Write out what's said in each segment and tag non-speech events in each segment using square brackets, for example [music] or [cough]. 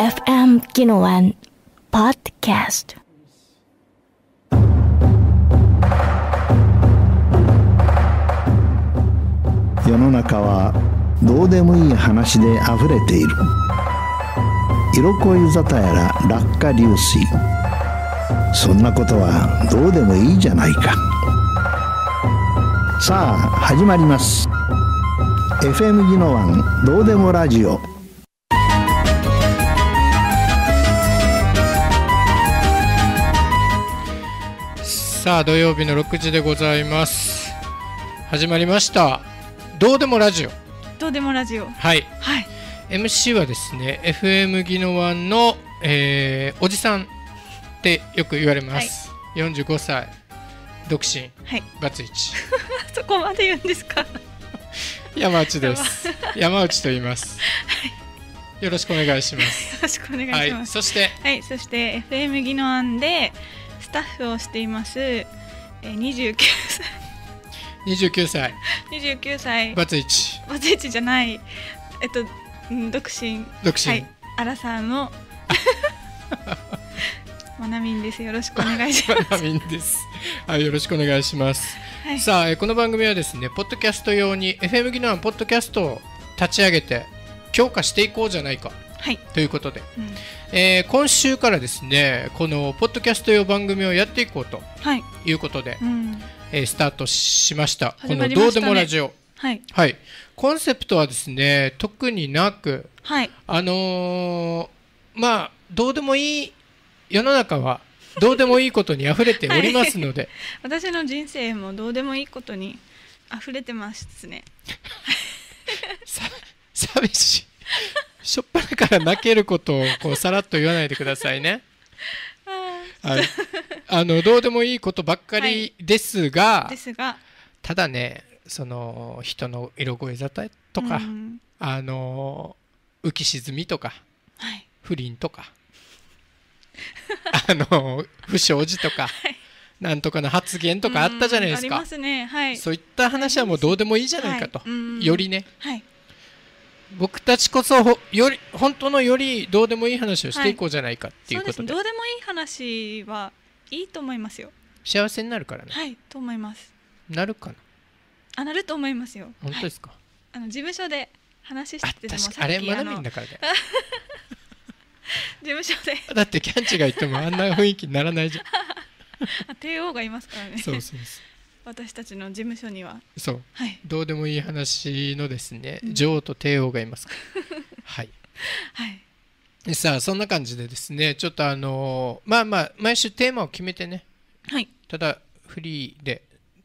FM Kinawan Podcast.「世の中はどうでもいい話であふれている」「色恋沙汰やら落下流水」「そんなことはどうでもいいじゃないか」さあ始まります FM 技能案どうでもラジオさあ土曜日の6時でございます始まりましたどうでもラジオどうでもラジオはい、はい、MC はですね FM 技能ワンの、えー、おじさんってよく言われます、はい、45歳独身、はい、バツイチ [laughs] そこまで言うんですか [laughs] 山内です山内と言います、はいよろしくお願いします。よろしくお願いします。はい、そして、はい、そして FM 技能案で、スタッフをしていますえ二十九歳二十九歳二十九歳バツイチバツイチじゃないえっと独身独身はいアラさ [laughs] んのマナミンです。よろしくお願いします。マナミンです。はい、よろしくお願いします。はい、さあ、この番組はですね、ポッドキャスト用に FM 技能ポッドキャストを立ち上げて強化していこうじゃないか、はい、ということで、うん、えー、今週からですねこのポッドキャスト用番組をやっていこうということで、はいうん、えー、スタートしました、ね、この「どうでもラジオ」はい、はい、コンセプトはですね特になく、はい、あのー、まあどうでもいい世の中はどうでもいいことにあふれて [laughs] おりますので、はい、私の人生もどうでもいいことにあふれてますね [laughs] 寂しいしょっぱなから泣けることをこうさらっと言わないでくださいね。はい、あのどうでもいいことばっかりですがはい、がただねその人の色声沙汰とか、うん、あの浮き沈みとか、はい、不倫とかあの不祥事とか、はい、なんとかの発言とかあったじゃないですか、うんね、そういった話はもうどうでもいいじゃないかと、よりね、僕たちこそほより本当のよりどうでもいい話をしていこうじゃないかっていうことではい、どうでもいい話はいいと思いますよ幸せになるからねはいと思いますなるかなあなると思いますよ本当ですか、はい、あの事務所で話しててもあれ学びんだからね [laughs] 事務所でだってキャンチが言ってもあんな雰囲気にならないじゃん [laughs] 帝王がいますからねそうそうそう私たちの事務所にはそう、はい、どうでもいい話のですね、うん、女王と帝王がいます [laughs] はい、はいで、さあそんな感じでですねちょっとあのまあまあ毎週テーマを決めてね、はい、ただフリーで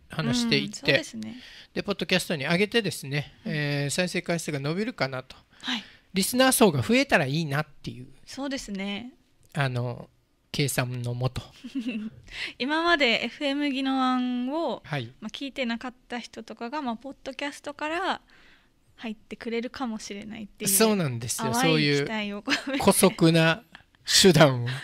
話していって、うん、で、ね、でポッドキャストに上げてですね、うん、えー、再生回数が伸びるかなと、はい、リスナー層が増えたらいいなっていうそうですねあの計算のもと [laughs] 今まで FM 技能案を、はい、まあ、聞いてなかった人とかが、まあ、ポッドキャストから入ってくれるかもしれないっていうそうなんですよそういう姑息な手段を、[laughs] はい、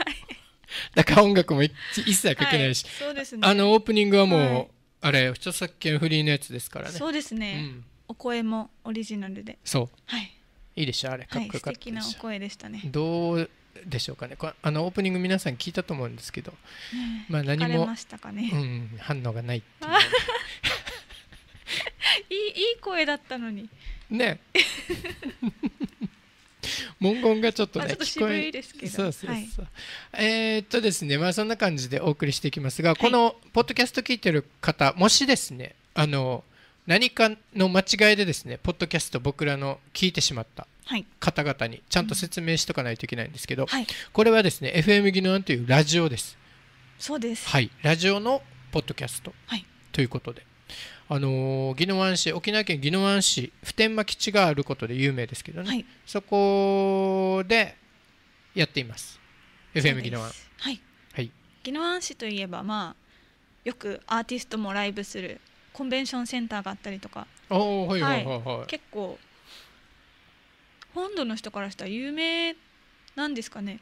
だ [laughs] から音楽も一切かけないし、はいね、あのオープニングはもう、あれ著作権フリーのやつですからねそうですね、うん、お声もオリジナルでそう、はい、いいでしょあれかっこよかったです、はい、素敵なお声でしたねどうでしょうかねこあのオープニング皆さん聞いたと思うんですけど、まあ何も、うん、反応がないっていう [laughs] いいいい声だったのにね文言がちょっとね、まあ、聞こえそうそうそう、はい、えー、っとですねまあそんな感じでお送りしていきますが、はい、このポッドキャスト聞いてる方もしですねあの何かの間違いでですねポッドキャスト僕らの聞いてしまった方々にちゃんと説明しとかないといけないんですけど、はい、これはですね FM 技能というラジオです。そうです。はい、ラジオのポッドキャスト、はい、ということで。あの宜野湾市沖縄県宜野湾市普天間基地があることで有名ですけどね、はい、そこでやっています FM 宜野湾はい、はい、宜野湾市といえばまあよくアーティストもライブするコンベンションセンターがあったりとか、はいはい、結構本土の人からしたら有名なんですかね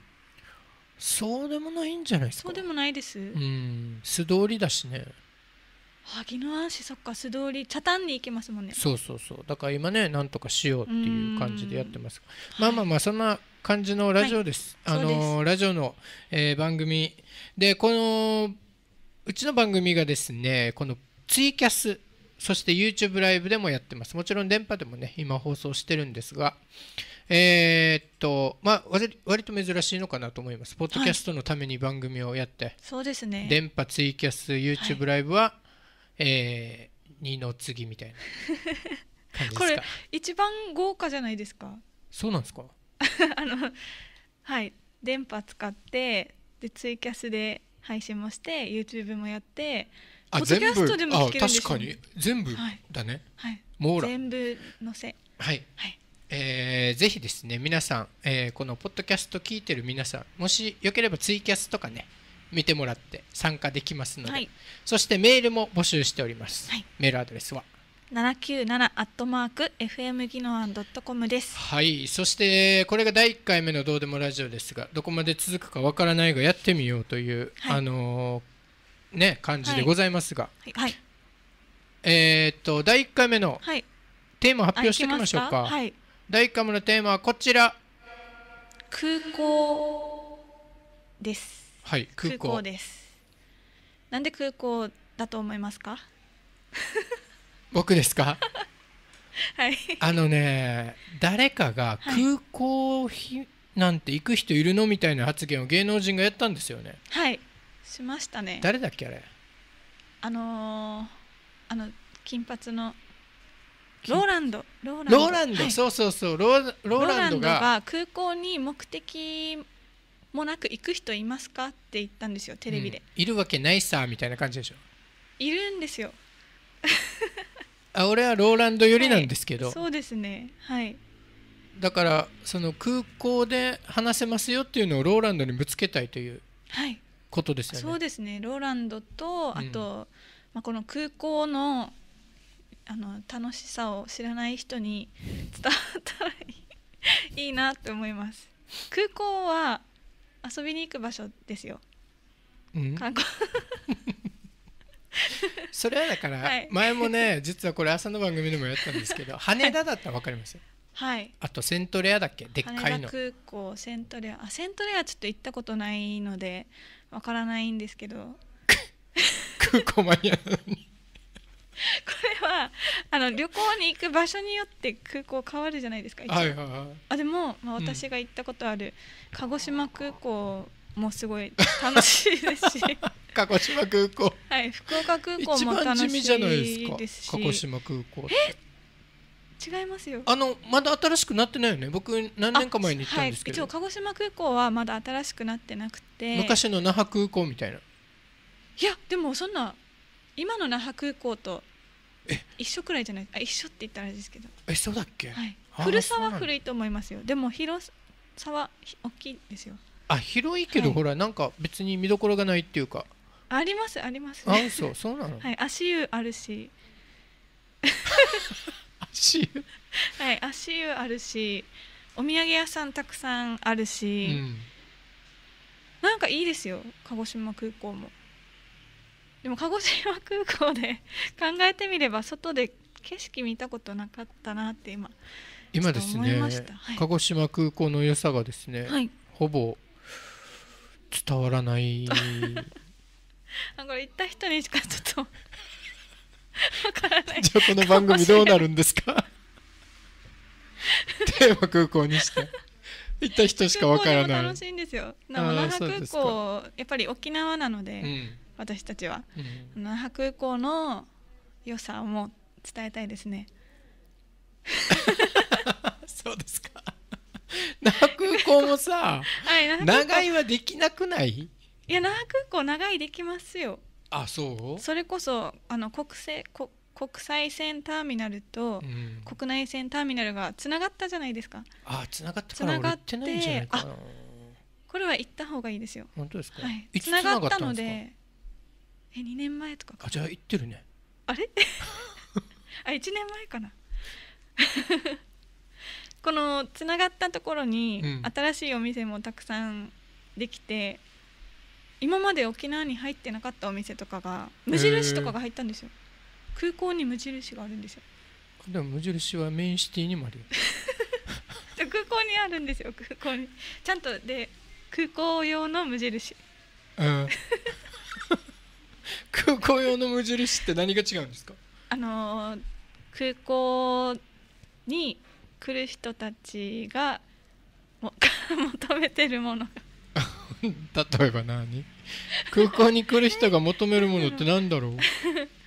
そうでもないんじゃないですかそうでもないですうん素通りだしね萩の安市そっか素通り茶炭に行けますもんねそうそうそうだから今ねなんとかしようっていう感じでやってますまあまあまあそんな感じのラジオです、はい、あのラジオの、えー、番組でこのうちの番組がですねこのツイキャスそして YouTube ライブでもやってます。もちろん電波でもね、今放送してるんですが、えー、っと、まあ割、割と珍しいのかなと思います。ポッドキャストのために番組をやって、はい、そうですね。電波、ツイキャス、YouTube ライブは、はい、えー、二の次みたいな感じですか。[laughs] これ、一番豪華じゃないですか。そうなんですか [laughs] あの、はい、電波使って、で、ツイキャスで配信もして、YouTube もやって、ポッドキャストでも聞ける確かに全部だね、はい、網羅全部載せはい、はいえー、ぜひですね皆さん、えー、このポッドキャスト聞いてる皆さんもしよければツイキャスとかね見てもらって参加できますので、はい、そしてメールも募集しております、はい、メールアドレスは七九七アットマーク FM 技ドットコムですはいそしてこれが第一回目の「どうでもラジオ」ですがどこまで続くかわからないがやってみようという、はい、あのーね、感じでございますが、はいはい、えっと第1回目のテーマ発表していきましょうかはい、第1回目のテーマはこちら空港ですはい空港ですなんで空港だと思いますか [laughs] 僕ですか [laughs] はいあのね誰かが空港ひ、なんて行く人いるのみたいな発言を芸能人がやったんですよねはいしましたね誰だっけあれあのー、あの金髪のローランドローランドそうそうそうローローランドが空港に目的もなく行く人いますかって言ったんですよテレビで、うん、いるわけないさみたいな感じでしょいるんですよ [laughs] あ俺はローランド寄りなんですけど、はい、そうですねはいだからその空港で話せますよっていうのをローランドにぶつけたいというはいことですよね。そうですねローランドとあと、うん、まあ、この空港のあの楽しさを知らない人に伝わったらいいなって思います。空港は遊びに行く場所ですよ。うん、観光 [laughs] それはだから、前もね実はこれ朝の番組でもやったんですけど [laughs] 羽田だったら分かりますよ。はい、あとセントレアだっけでっかいの羽田空港セントレアあセントレアちょっと行ったことないのでわからないんですけど空港マニアなのに [laughs] これはあの旅行に行く場所によって空港変わるじゃないですか、はいはいはい、あでも、まあ、私が行ったことある、うん、鹿児島空港もすごい楽しいですし [laughs] 鹿児島空港はい福岡空港も楽しいですし鹿児島空港え違いますよあのまだ新しくなってないよね僕何年か前に行ったんですけど、はい、鹿児島空港はまだ新しくなってなくて昔の那覇空港みたいないやでもそんな今の那覇空港と一緒くらいじゃないあ一緒って言ったらあれですけどえそうだっけ、はい、古さは古いと思いますよでも広さは大きいですよあ広いけど、はい、ほらなんか別に見どころがないっていうかありますあります、あそうそうなのはい足湯あるし [laughs] 足湯はい足湯あるしお土産屋さんたくさんあるし、うん、なんかいいですよ鹿児島空港もでも鹿児島空港で [laughs] 考えてみれば外で景色見たことなかったなって今今ですね、はい、鹿児島空港の良さがですね、はい、ほぼ伝わらない [laughs] あこれ行った人にしかちょっとじゃあこの番組どうなるんですか富山空港にして行った人しかわからない楽しいんですよ那覇空港やっぱり沖縄なので、うん、私たちは、うん、那覇空港の良さをも伝えたいですねそうですか那覇空港もさ、[laughs] はい、長いはできなくないいや那覇空港長いできますよあそうそれこそあの国政国国際線ターミナルと国内線ターミナルがつながったじゃないですか。うん、あつながったから俺行ってないんじゃないかな。これは行った方がいいですよ。本当ですか。はい。つながったので、え二年前とかあじゃあ行ってるね。あれ？[laughs] あ一年前かな。[laughs] このつながったところに新しいお店もたくさんできて、今まで沖縄に入ってなかったお店とかが無印とかが入ったんですよ空港に無印があるんですよでも無印はメインシティにもあるよ [laughs] 空港にあるんですよ空港にちゃんとで空港用の無印、うん、[laughs] 空港用の無印って何が違うんですかあのー、空港に来る人たちがも [laughs] 求めてるものが [laughs] 例えば何空港に来る人が求めるものって何だろう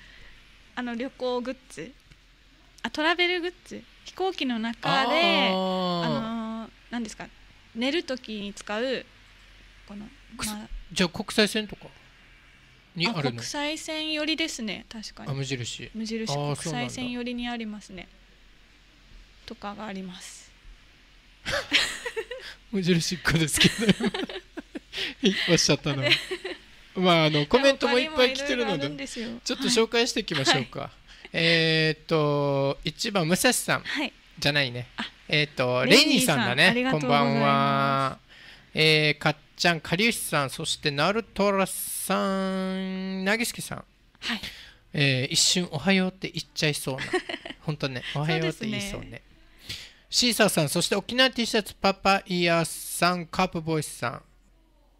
[laughs] あの旅行グッズあトラベルグッズ飛行機の中であの何ですか寝る時に使うこの、まあ、じゃあ国際線とかにあるの国際線寄りですね確かに無印無印国際線寄りにありますねとかがあります [laughs] 無印っ子ですけど [laughs] おっしゃったの。まああの [laughs] コメントもいっぱい来てるので、ちょっと紹介していきましょうか。[laughs] えっ、と一番武蔵さん、じゃないね。えっ、とレイニーさんだね。こんばんは。えー、かっちゃん、かりゆしさん、そしてなるとらさん、なぎすけさん。はい。えー、一瞬おはようって言っちゃいそうな。本当ね、おはようって言いそうね。うねシーサーさん、そして沖縄 T シャツパパイヤーさん、カープボイスさん。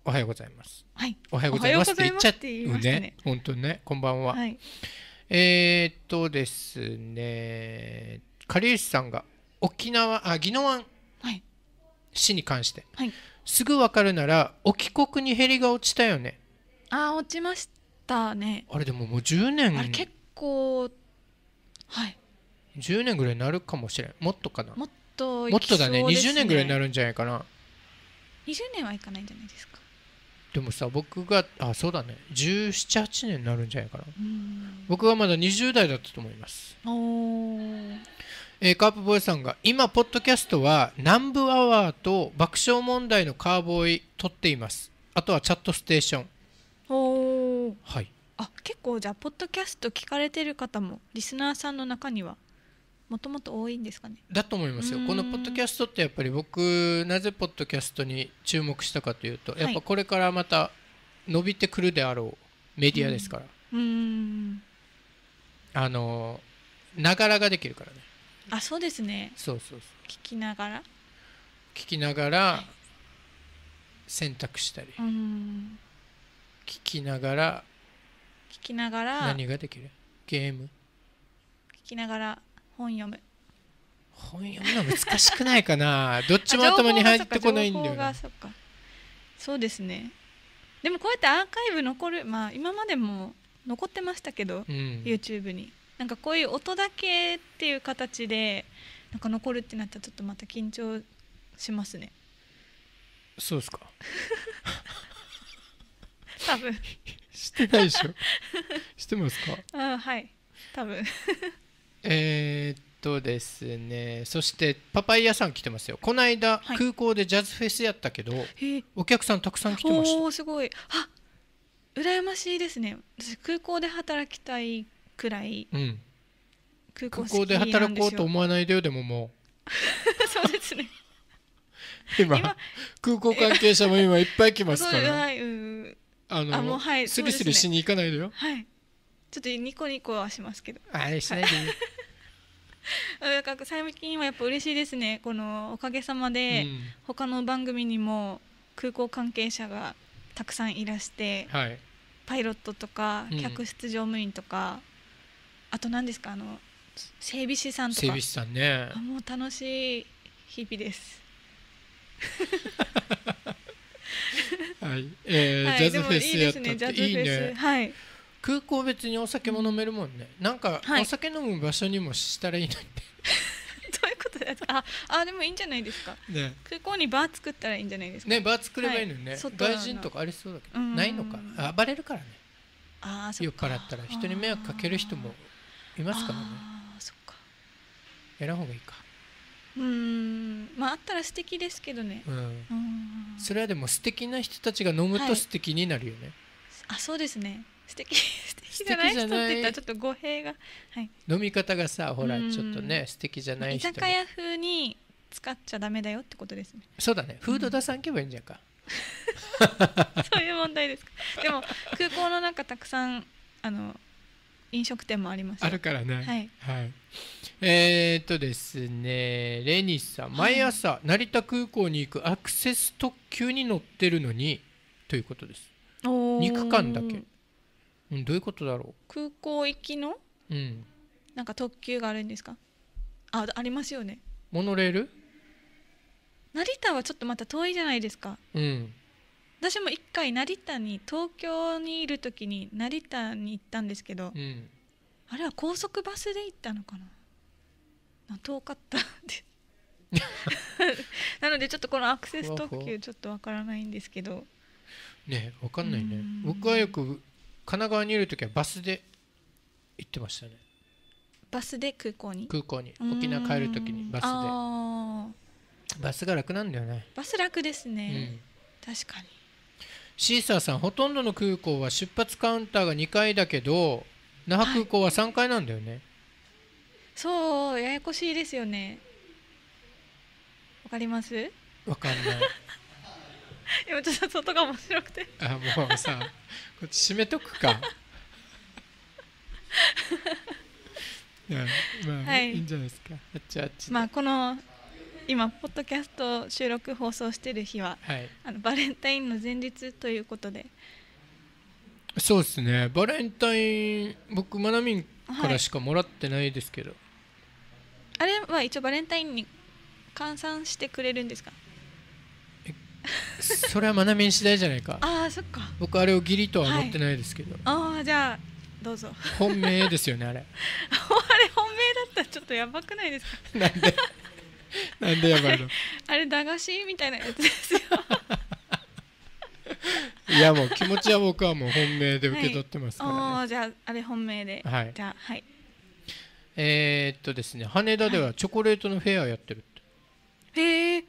おはようございます。はい。おはようございますって言っちゃって、いね、ね。本当ね。こんばんは。はい、えー、っとですね、かりゆしさんが沖縄あ宜野湾市に関して、はい、すぐわかるなら沖国にヘリが落ちたよね。あ落ちましたね。あれでももう十0年。あれ結構はい。十年ぐらいなるかもしれん。もっとかな。もっと、ね、もっとだね。二十年ぐらいになるんじゃないかな。20年はいかないんじゃないですか。でもさ僕があそうだね1718年になるんじゃないかな僕はまだ20代だったと思いますえー、カープボーイさんが今ポッドキャストは南部アワーと爆笑問題のカーボーイ撮っていますあとはチャットステーションおはいあ結構じゃあポッドキャスト聞かれてる方もリスナーさんの中にはもともと多いんですかねだと思いますよこのポッドキャストってやっぱり僕なぜポッドキャストに注目したかというと、やっぱこれからまた伸びてくるであろうメディアですから、うん、あのながらができるからねあそうですねそうそうそう聞きながら聞きながら選択したり、聞きながら聞きながら何ができるゲーム聞きながら本読む本読むの難しくないかな [laughs] どっちも頭に入ってこないんだよなそうですねでもこうやってアーカイブ残るまあ今までも残ってましたけど、うん、YouTube になんかこういう音だけっていう形でなんか残るってなったらちょっとまた緊張しますねそうですか [laughs] 多分 [laughs] してないでしょしてますかうんはい多分えー、っとですねそしてパパイヤさん来てますよこの間、空港でジャズフェスやったけどお客さんたくさん来てましたおすごいあ羨ましいですね私空港で働きたいくらい、うん、空港空港で働こうと思わないでよでももう [laughs] そうですね今空港関係者も今いっぱい来ますから、[laughs] はい、うんあのあもう、はい、スリスリしに行かないでよはいちょっとニコニコはしますけどあれしないで [laughs] なんか最近はやっぱ嬉しいですねこのおかげさまで、うん、他の番組にも空港関係者がたくさんいらして、はい、パイロットとか客室乗務員とか、うん、あと何ですかあの整備士さんとか整備士さんねもう楽しい日々です [laughs] はい、えー、はい、ジャズフェスやったっていいね、ね、はい空港別にお酒も飲めるもんね、うん、なんか、お酒飲む場所にもしたらいいのに [laughs] どういうことですかああでもいいんじゃないですか、ね、空港にバー作ったらいいんじゃないですかねバー作ればいいのよね、はい、外人とかありそうだけどないのか暴れるからねあ酔っ払ったら人に迷惑かける人もいますからねあそっかやらんほうがいいかうんまああったら素敵ですけどね、うん、それはでも素敵な人たちが飲むと素敵になるよね、はい、あそうですね素敵 [laughs] 素敵じゃない人って言ったらちょっと語弊が、はい、飲み方がさほらちょっとね素敵じゃない人居酒屋風に使っちゃダメだよってことですねそうだねフード出さんけばいいんじゃんか、[laughs] そういう問題ですかでも空港の中たくさんあの飲食店もありますあるからねはい、はい、えー、っとですねレニスさん毎朝成田空港に行くアクセス特急に乗ってるのにということです肉感だけうん、どういうことだろう空港行きの、うん、なんか特急があるんですかあありますよねモノレール成田はちょっとまた遠いじゃないですか、うん、私も一回成田に東京にいる時に成田に行ったんですけど、うん、あれは高速バスで行ったのかな遠かった [laughs] なのでちょっとこのアクセス特急ちょっとわからないんですけどねわかんないね僕はよく神奈川にいる時はバスで行ってましたねバスで空港に空港に沖縄帰る時にバスでバスが楽なんだよねバス楽ですね、うん、確かにシーサーさんほとんどの空港は出発カウンターが2階だけど那覇空港は3階なんだよね、はい、そうややこしいですよねわかりますわかんない [laughs] 今ちょっと外が面白くてあもうさこっち閉めとくか [laughs] いまあ、はい、いいんじゃないですかあっちあっちまあこの今ポッドキャスト収録放送してる日は、はい、あのバレンタインの前日ということでそうですねバレンタイン僕まなみんからしかもらってないですけど、はい、あれは一応バレンタインに換算してくれるんですかそれは学びに次第じゃないかああそっか僕あれを義理とは思ってないですけど、ああじゃあどうぞ本命ですよねあれ [laughs] あれ本命だったらちょっとやばくないですか [laughs] なんでなんでやばいのあれ駄菓子みたいなやつですよ [laughs] いやもう気持ちは僕はもう本命で受け取ってますから、ねはい、じゃああれ本命で、はい、じゃあはいえー、っとですね羽田ではチョコレートのフェアやってるって、はい、へえ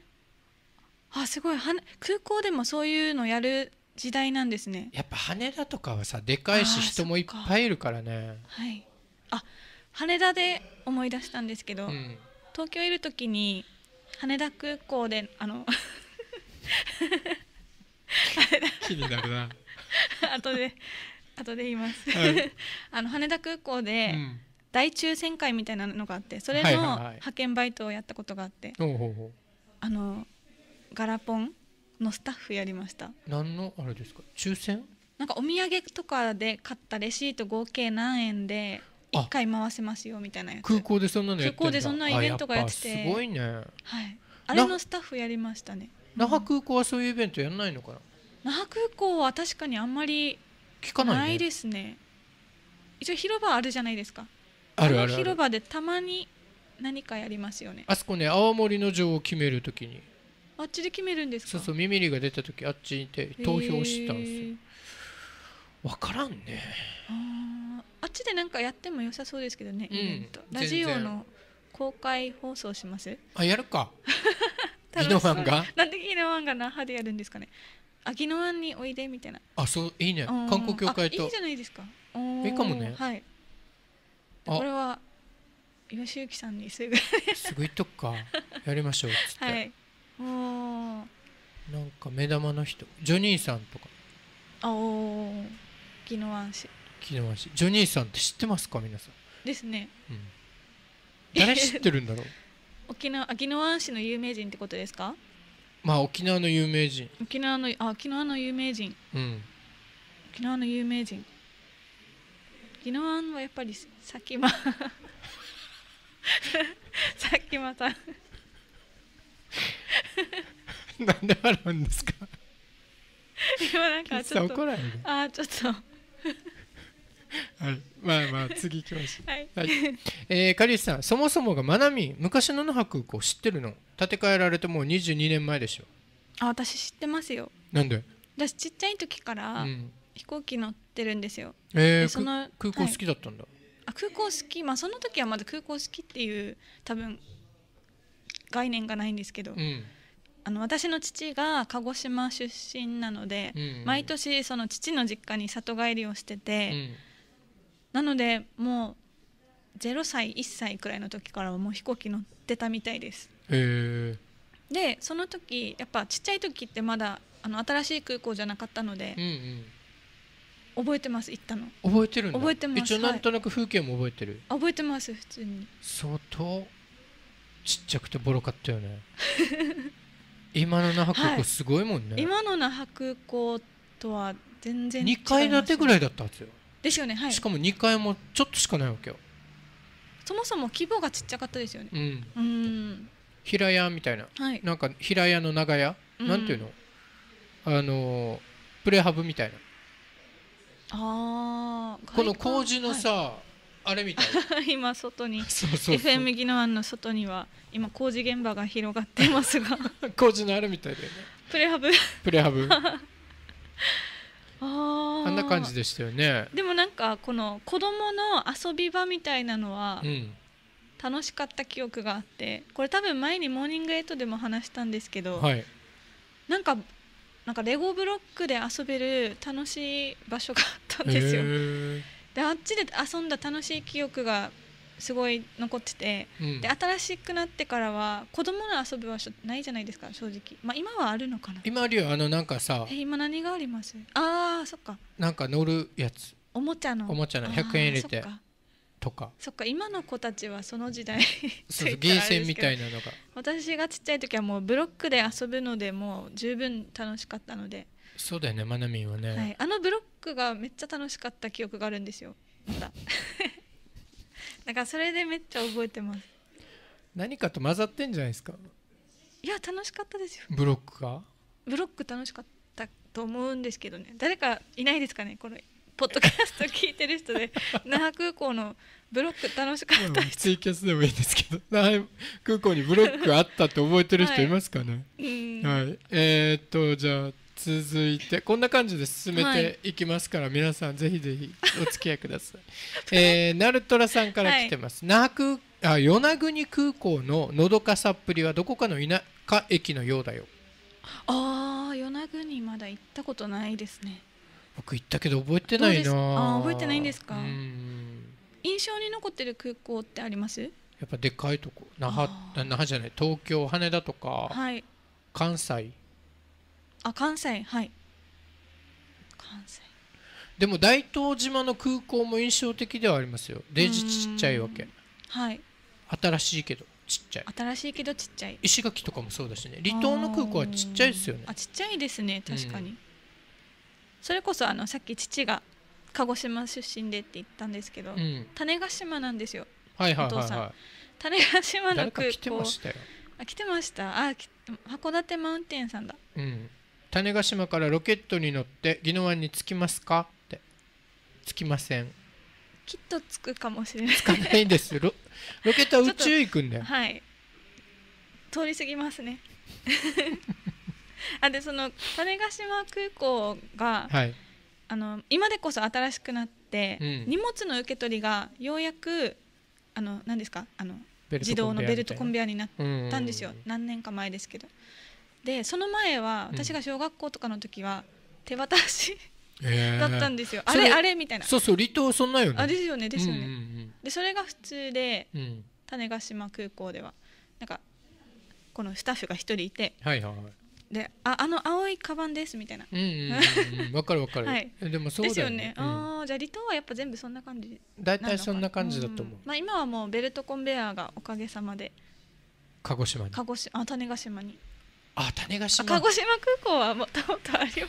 あすごいは空港でもそういうのやる時代なんですねやっぱ羽田とかはさでかいし人もいっぱいいるからねはいあ羽田で思い出したんですけど、うん、東京いる時に羽田空港であの [laughs] 気になるな [laughs] 後で後で言います、はい、[laughs] あの羽田空港で、うん大抽選会みたいなのがあってそれの派遣バイトをやったことがあって、はいはいはい、あのガラポンのスタッフやりました何のあれですか抽選なんかお土産とかで買ったレシート合計何円で1回回せますよみたいなやつ空港でそんなのやって空港でそんなイベントがやっててすごいねはいあれのスタッフやりましたね那覇空港はそういうイベントやらないのかな、那覇空港は確かにあんまり聞かない,、ですね一応広場あるじゃないですかあるある広場でたまに何かやりますよねあそこね青森の城を決めるときにあっちで決めるんですそうそうミミリが出た時あっちで投票してたんですよ、えー、分からんねあっちで何かやっても良さそうですけどね、うん、ラジオの公開放送しますあやるかギノワンがなんでギノワンが那覇でやるんですかねあギノワンにおいでみたいなあそういいね観光協会といいじゃないですかいいかもねはいこれは吉行さんにすぐ [laughs] すぐ言っとくかやりましょうっつって、はいうなんか目玉の人ジョニーさんとかあお宜野湾市宜野湾市ジョニーさんって知ってますか皆さんですね、うん、誰知ってるんだろう [laughs] 沖縄宜野湾市の有名人ってことですかまあ沖縄の有名人沖縄のあ沖縄の有名人、うん、沖縄の有名人宜野湾はやっぱり佐喜眞 [laughs] 佐喜眞さん [laughs] なんで笑うんですかいなんかちょっと怒らないであちょっとはいまあまあ次行きましょう [laughs] はい、はい、えー、狩石さんそもそもがまなみ昔の那覇空港知ってるの建て替えられてもう22年前でしょあ私知ってますよなんで私ちっちゃい時から飛行機乗ってるんですよ、うん、えー、その空港好きだったんだ、はい、あ空港好きまあその時はまだ空港好きっていう多分概念がないんですけど、うん、あの私の父が鹿児島出身なので、うんうん、毎年その父の実家に里帰りをしてて、うん、なのでもう0歳1歳くらいの時からはもう飛行機乗ってたみたいです。でその時やっぱちっちゃい時ってまだあの新しい空港じゃなかったので。うんうん覚えてます行ったの覚えてる覚えてます一応なんとなく風景も覚えてる、はい、覚えてます普通に相当ちっちゃくてボロかったよね [laughs] 今の那覇空港すごいもんね、はい、今の那覇空港とは全然違、ね、2階建てぐらいだったんですよですよね、はい、しかも2階もちょっとしかないわけよそもそも規模がちっちゃかったですよねうん、うん平屋みたいな、はい、なんか平屋の長屋、うん、なんていうのあのプレハブみたいなあこの工事のさ、はあれみたい [laughs] 今外に FM 宜野湾の外には今工事現場が広がってますが [laughs] 工事のあれみたいだよねプレハブプレハブ [laughs] ああんな感じでしたよねでもなんかこの子どもの遊び場みたいなのは、楽しかった記憶があってこれ多分前に「モーニングエイト」でも話したんですけど、はい、なんかなんかレゴブロックで遊べる楽しい場所があったんですよ。えーであっちで遊んだ楽しい記憶がすごい残ってて、うん、で新しくなってからは子供の遊ぶ場所ないじゃないですか正直まあ今はあるのかな今あるよあのなんかさえ今何がありますああそっかなんか乗るやつおもちゃのおもちゃの100円入れてとかそっか今の子たちはその時代 [laughs] そうゲーセンみたいなのが [laughs] 私がちっちゃい時はもうブロックで遊ぶのでもう十分楽しかったのでそうだよねマナミンはね、はい、あのブロックがめっちゃ楽しかった記憶があるんですよまだ [laughs] かそれでめっちゃ覚えてます何かと混ざってんじゃないですかいや楽しかったですよブロックかブロック楽しかったと思うんですけどね誰かいないですかねこのポッドキャスト聞いてる人で [laughs] 那覇空港のブロック楽しかった人ツイキャスでもいいですけど那覇空港にブロックあったって覚えてる人いますかね、はい、はい、えー、っとじゃあ続いてこんな感じで進めていきますから、はい、皆さんぜひぜひお付き合いください。[laughs] えー、ナルトラさんから来てます。はい、那あ与那国空港ののどかさっぷりはどこかの田舎駅のようだよ。ああ与那国まだ行ったことないですね。僕行ったけど覚えてないな。あ覚えてないんですか。印象に残ってる空港ってあります？やっぱでかいとこ那覇那覇じゃない東京羽田とか、はい、関西。あ関西はい関西でも大東島の空港も印象的ではありますよデージちっちゃいわけはい新しいけどちっちゃい新しいけどちっちゃい石垣とかもそうだしね離島の空港はちっちゃいですよねあちっちゃいですね確かに、うん、それこそあのさっき父が鹿児島出身でって言ったんですけど、うん、種子島なんですよ、はいはいはいはい、種子島の空港来てましたあ来てましたあ函館マウンテンさんだ、うん、種子島からロケットに乗って宜野湾に着きますか?」って「着きません」きっと着くかもしれない着かないですロロケットは宇宙行くんだよはい通り過ぎますね [laughs] あでその種子島空港が、はい、あの今でこそ新しくなって、うん、荷物の受け取りがようやくあの何ですかあの自動のベルトコンベアになったんですよ、何年か前ですけどでその前は私が小学校とかの時は手渡し、[laughs] だったんですよあれあれみたいなそうそう離島そんなよねあですよねですよね、うんうんうん、でそれが普通で、うん、種子島空港ではなんかこのスタッフが1人いて、はいはい、でああの青いカバンですみたいなんうんうん、[laughs] かるわかる、はい、でもそうだよね、ああじゃあ離島はやっぱ全部そんな感じ大体そんな感じだと思う、うん、まあ、今はもうベルトコンベヤーがおかげさまで鹿児島に鹿児島あ種子島にあ種子島鹿児島空港はもともとありますよ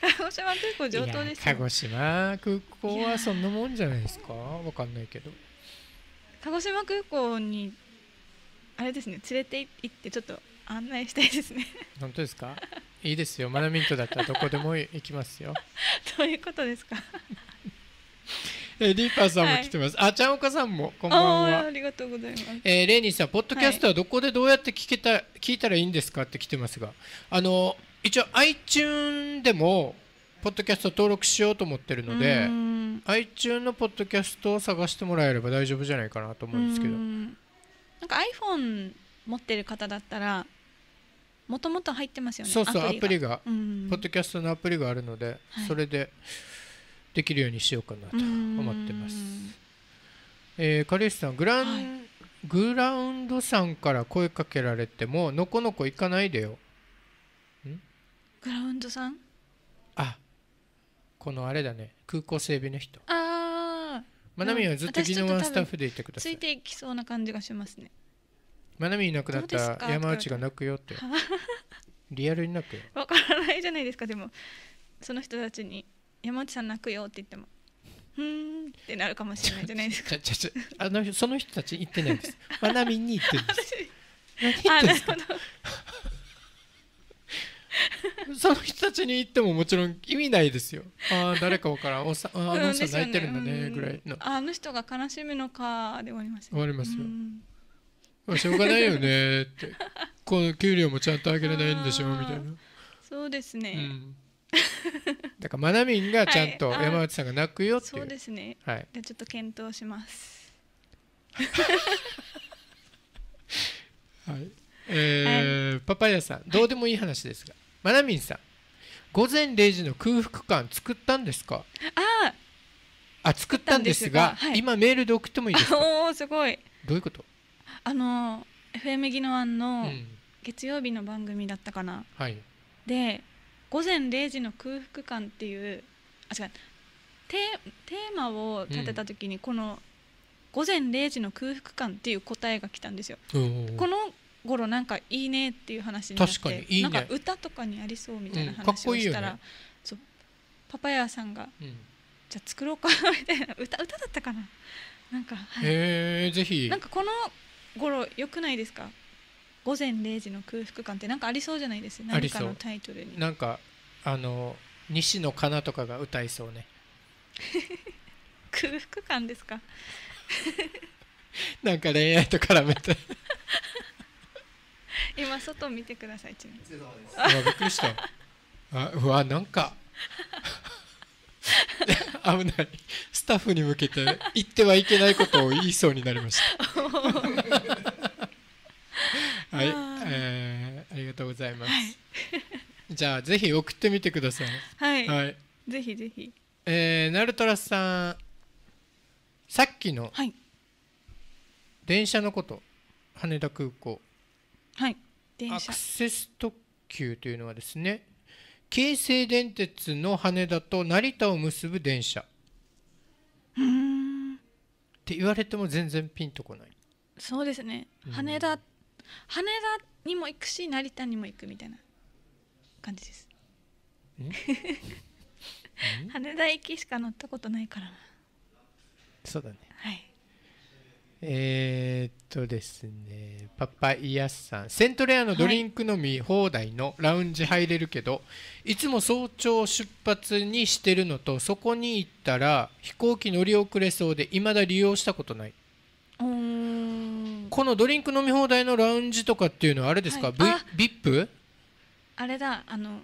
[laughs] 鹿児島空港上等です鹿児島空港はそんなもんじゃないですかわかんないけど鹿児島空港にあれですね連れて行ってちょっと案内したいですね本当ですかいいですよマナミントだったらどこでも行きますよ [laughs] どういうことですか [laughs] えリーパーさんも来てます。はい、あ、ちゃんおかさんも、こんばんは。ありがとうございます。えー、レイニーさん、ポッドキャストはどこでどうやって聞けた、はい、聞いたらいいんですかって来てますが。あの、一応 iTune でも、ポッドキャスト登録しようと思ってるので、iTune のポッドキャストを探してもらえれば大丈夫じゃないかなと思うんですけど。んなんか iPhone 持ってる方だったら、もともと入ってますよね。そうそう、アプリが、リがポッドキャストのアプリがあるので、はい、それで。できるようにしようかなと思ってます。えー、彼氏さんグラン、はい、グラウンドさんから声かけられてものこのこ行かないでよ。グラウンドさんあこのあれだね空港整備の人ああまなみはずっとギノワンスタッフでいてくださいついていきそうな感じがしますねまなみいなくなったら山内が泣くよって [laughs] リアルになくよわからないじゃないですかでもその人たちに山内さん泣くよって言ってもふんってなるかもしれないじゃないですか。ちょちょあのその人たち行ってないです。[laughs] まなみに行ってるんです。るその人たちに行ってももちろん意味ないですよ。ああ誰かわからん。おさあの人泣いてるんだねぐらいの。あの人が悲しむのかで終わります、よ終わりますよ。まあしょうがないよねって。この給料もちゃんと上げれないんでしょみたいな。そうですね。うん [laughs] だからまなみんがちゃんと山内さんが泣くよっていう、そうですね、はい、じゃちょっと検討します [laughs] はいえー、はい、パパイヤさんどうでもいい話ですが、まなみんさん午前0時の空腹感作ったんですかああ作ったんですが、はい、今メールで送ってもいいですか [laughs] おおすごいどういうことあの FM ノワンの月曜日の番組だったかな、はい、で午前0時の空腹感っていうあ違うテーマを立てた時にこの「午前0時の空腹感」っていう答えが来たんですよ。この頃なんかいいねっていう話になっていい、ね、なんか歌とかにありそうみたいな話をしたら、うんいいね、パパヤさんが、うん、じゃあ作ろうか [laughs] みたいな歌歌だったかななんか、はい、ー、ぜひなんかこの頃よくないですか午前零時の空腹感ってなんかありそうじゃないです何かのタイトルになんかあの西野カナとかが歌いそうね [laughs] 空腹感ですか [laughs] なんか恋愛と絡めて [laughs] 今外見てくださいちなみにびっくりしたあうわなんか危ないスタッフに向けて言ってはいけないことを言いそうになりましたはい、えー、ありがとうございます。はい、[laughs] じゃあぜひ送ってみてください。はい。はい、ぜひぜひ。えー、ナルトラさん、さっきの、電車のこと、羽田空港。はい。電車。アクセス特急というのはですね、京成電鉄の羽田と成田を結ぶ電車。うん。って言われても全然ピンとこない。そうですね。羽田、うん羽田にも行くし成田にも行くみたいな感じです [laughs] 羽田行きしか乗ったことないからそうだねはいえー、っとですね、パパイヤさん、セントレアのドリンク飲み放題のラウンジ入れるけど、はい、いつも早朝出発にしてるのと、そこに行ったら飛行機乗り遅れそうで、いまだ利用したことない。このドリンク飲み放題のラウンジとかっていうのはあれですか、はい、v、VIP? あれだあの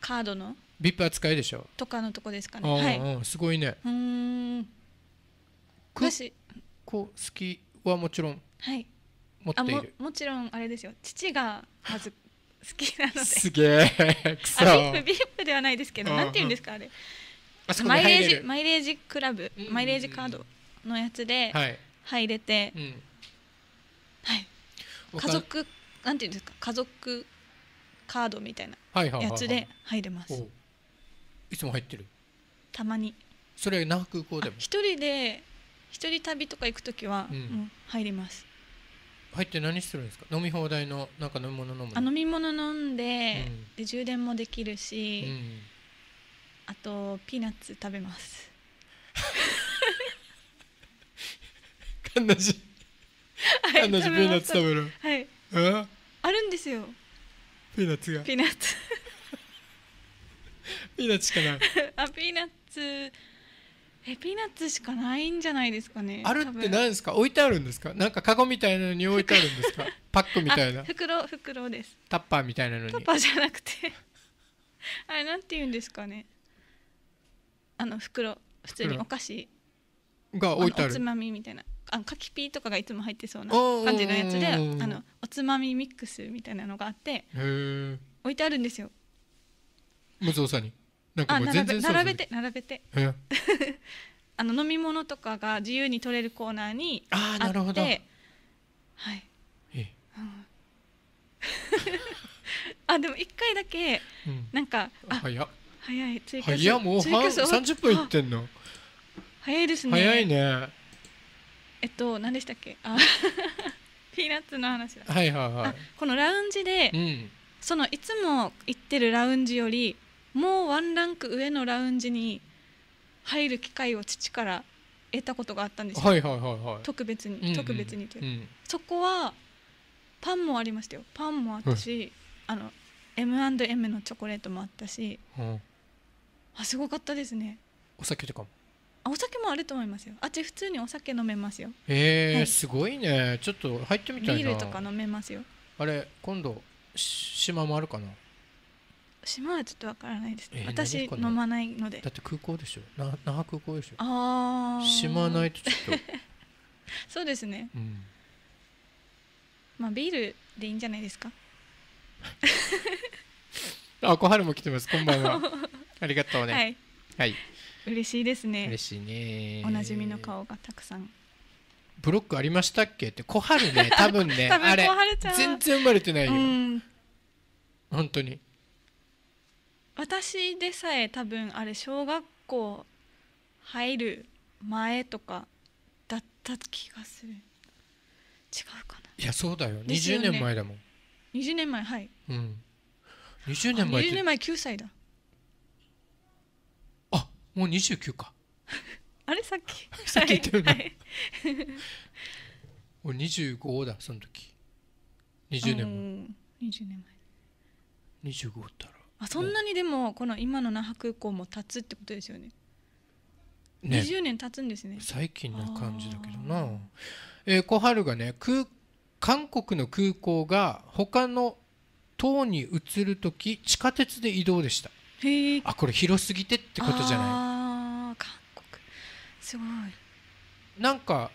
カードの VIP 扱いでしょとかのとこですかねはい、すごいねうんこ好きはもちろんはい持っているもちろんあれですよ父がまず好きなので [laughs] すげえ [laughs] くそ VIP ではないですけど、なんていうんですかあれマイレージマイレージクラブマイレージカードのやつで、はい入れて、うん、はい家族なんていうんですか家族カードみたいなやつで入れます、はいはい、いつも入ってるたまにそれ那覇空港でも一人で一人旅とか行く時は、うん、入ります入って何するんですか飲み放題のなんか飲み物飲むあ飲み物飲んでうん、で充電もできるし、うん、あとピーナッツ食べます [laughs] 同じ同じピーナッツ食べるはいうんあるんですよピーナッツがピーナッツ [laughs] ピーナッツしかない [laughs] あピーナッツえピーナッツしかないんじゃないですかねあるって何ですか置いてあるんですかなんかカゴみたいなのに置いてあるんですか [laughs] パックみたいな袋袋ですタッパーみたいなのにタッパーじゃなくてあれなんて言うんですかねあの袋普通にお菓子が置いてあるおつまみみたいなあカキピーとかがいつも入ってそうな感じのやつであのおつまみミックスみたいなのがあって置いてあるんですよ松尾さんになんかもう全然並べて並べて [laughs] あの飲み物とかが自由に取れるコーナーにあってあなるほどはい [laughs] あでも1回だけ、なん、なんか早早い追加早もう30分いってんの早いですね早いねえっと何でしたっけあ [laughs] ピーナッツの話だはいはいはいこのラウンジで、うん、そのいつも行ってるラウンジよりもうワンランク上のラウンジに入る機会を父から得たことがあったんですよ、はいはいはいはい、特別に、うんうん、特別にという、うん、そこはパンもありましたよパンもあったし、うん、あの M&M のチョコレートもあったし、はあすごかったですねお酒とかもお酒もあると思いますよあっち普通にお酒飲めますよえー、はい、すごいねちょっと入ってみたいビールとか飲めますよあれ今度島もあるかな島はちょっとわからないです、ね、えー、私飲まないのでだって空港でしょ那覇空港でしょああ島ないとちょっと [laughs] そうですね、うん、まあビールでいいんじゃないですか [laughs] あ小春も来てますこんばんは [laughs] ありがとうねはい、はい嬉しいですね嬉しいねおなじみの顔がたくさんブロックありましたっけって小春ね [laughs] 多分ねあれ全然生まれてないよ、うん、本当に私でさえ多分あれ小学校入る前とかだった気がする違うかないやそうだよよ、ね、20年前だもん20年前はい、うん、20年前20年前9歳だもう29かあれさっき [laughs] さっき言ったよね。はい、俺 [laughs] 25だその時20年前20年前25ったらあそんなにでもこの今の那覇空港も経つってことですよねね20年経つんですね最近の感じだけどなえー、小春がね空韓国の空港が他の島に移る時地下鉄で移動でしたあこれ広すぎてってことじゃないすごいなんか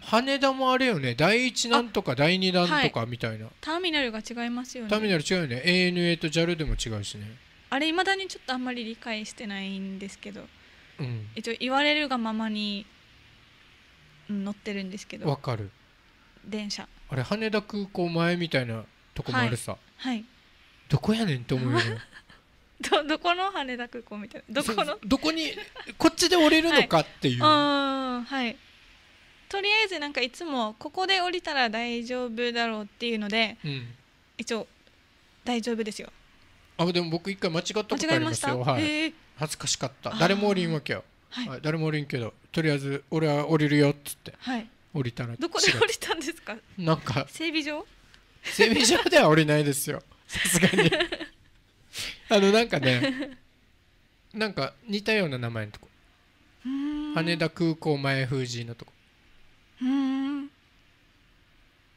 羽田もあれよね第1弾とか第2弾とかみたいな、はい、ターミナルが違いますよねターミナル違うよね ANA と JAL でも違うしねあれいまだにちょっとあんまり理解してないんですけど、うん、一応言われるがままに乗ってるんですけどわかる電車あれ羽田空港前みたいなとこもあるさ、はい、はい、どこやねんって思うよね [laughs] ど [laughs] どこの羽田空港みたいなどこのどこにこっちで降りるのかっていう、は [laughs] い、はい、とりあえずなんかいつもここで降りたら大丈夫だろうっていうので、うん、一応大丈夫ですよあでも僕一回間違ったことありますよ、はい、恥ずかしかった誰も降りんわけよ、はい、誰も降りんけどとりあえず俺は降りるよっつって、はい、降りたらどこで降りたんですかなんか整備場整備場では降りないですよさすがに [laughs] [laughs] あのなんかねなんか似たような名前のとこ羽田空港前封じのとこうん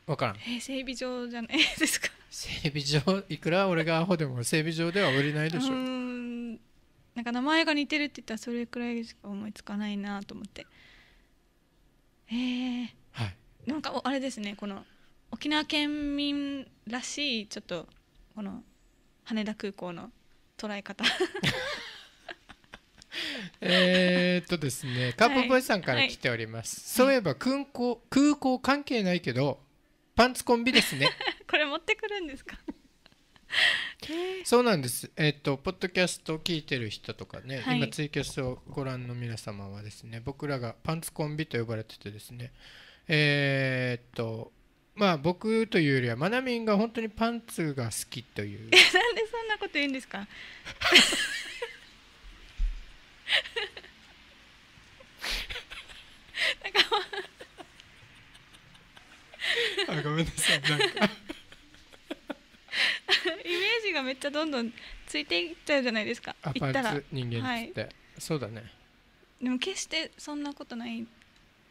分からんえー、整備場じゃない [laughs] ですか整備場いくら俺がアホでも整備場では売れないでしょうんなんか名前が似てるって言ったらそれくらいしか思いつかないなと思ってえー、はいなんかあれですねこの沖縄県民らしいちょっとこの羽田空港の捉え方 [laughs] えっとですねカープボイさんから来ております、はいはい、そういえば空港空港関係ないけどパンツコンビですね [laughs] これ持ってくるんですか [laughs] そうなんですえー、っとポッドキャストを聞いてる人とかね、はい、今ツイキャスをご覧の皆様はですね僕らがパンツコンビと呼ばれててですねえー、っとまあ僕というよりはまなみんが本当にパンツが好きというなんでそんなこと言うんですかあごめんなさいなんかイメージがめっちゃどんどんついていっちゃうじゃないですかあパンツ人間っつって、はい、そうだねでも決してそんなことない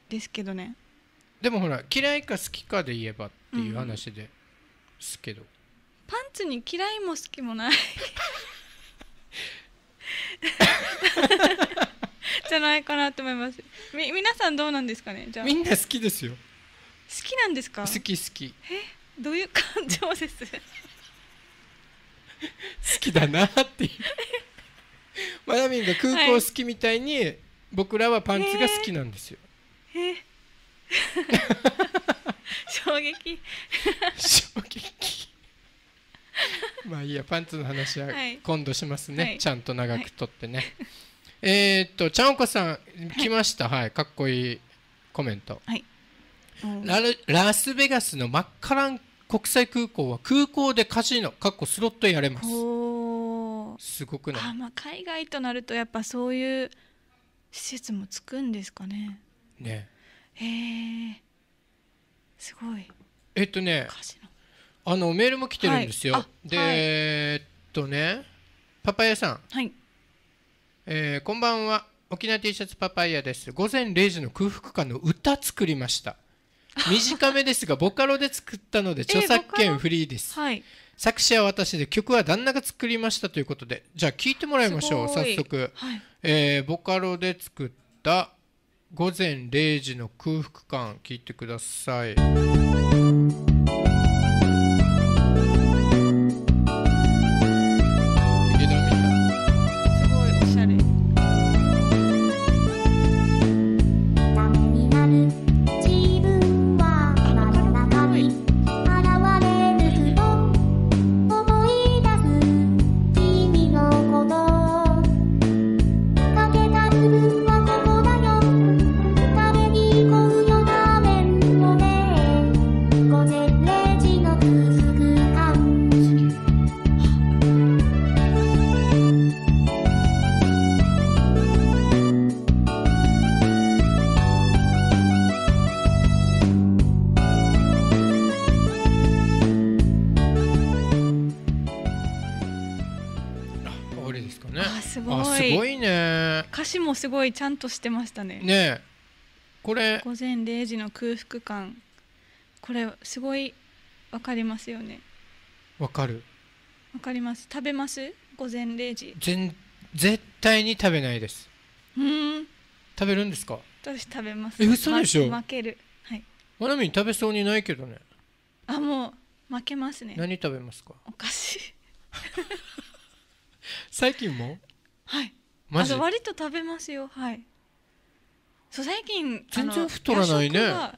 ですけどねでもほら嫌いか好きかで言えばっていう話ですけど、うん、パンツに嫌いも好きもない [laughs] じゃないかなと思いますみ皆さんどうなんですかねじゃみんな好きですよ好きなんですか好き好きえどういう感情です [laughs] 好きだなっていうマナミンが空港好きみたいに、僕らはパンツが好きなんですよへえ衝撃衝撃まあいいやパンツの話は今度しますね、はい、ちゃんと長くとってね、はい、えっとちゃんおこさん来ました、はい、はい、かっこいいコメント、はララスベガスのマッカラン国際空港は空港でカジノかっこスロットやれますすごくないあ、まあ、海外となるとやっぱそういう施設もつくんですかねねへえすごいえっとねあのメールも来てるんですよ、はい、で、はい、えっとねパパイヤさん、はい、えー、こんばんは沖縄 T シャツパパイヤです午前0時の空腹感の歌作りました短めですがボカロで作ったので [laughs] 著作権フリーです、えーはい、作詞は私で曲は旦那が作りましたということでじゃあ聞いてもらいましょう早速、はい、えー、ボカロで作った午前0時の空腹感聞いてくださいごいちゃんとしてましたね。ねこれ午前0時の空腹感これすごいわかりますよね。わかる。わかります。食べます午前0時。全絶対に食べないです。うん。食べるんですか。私食べます。え嘘でしょ。負ける。はい。まなみミ食べそうにないけどね。あもう負けますね。何食べますか。お菓子。[laughs] 最近も。はい。マジあ割と食べますよはいそう最近全然太らないねあ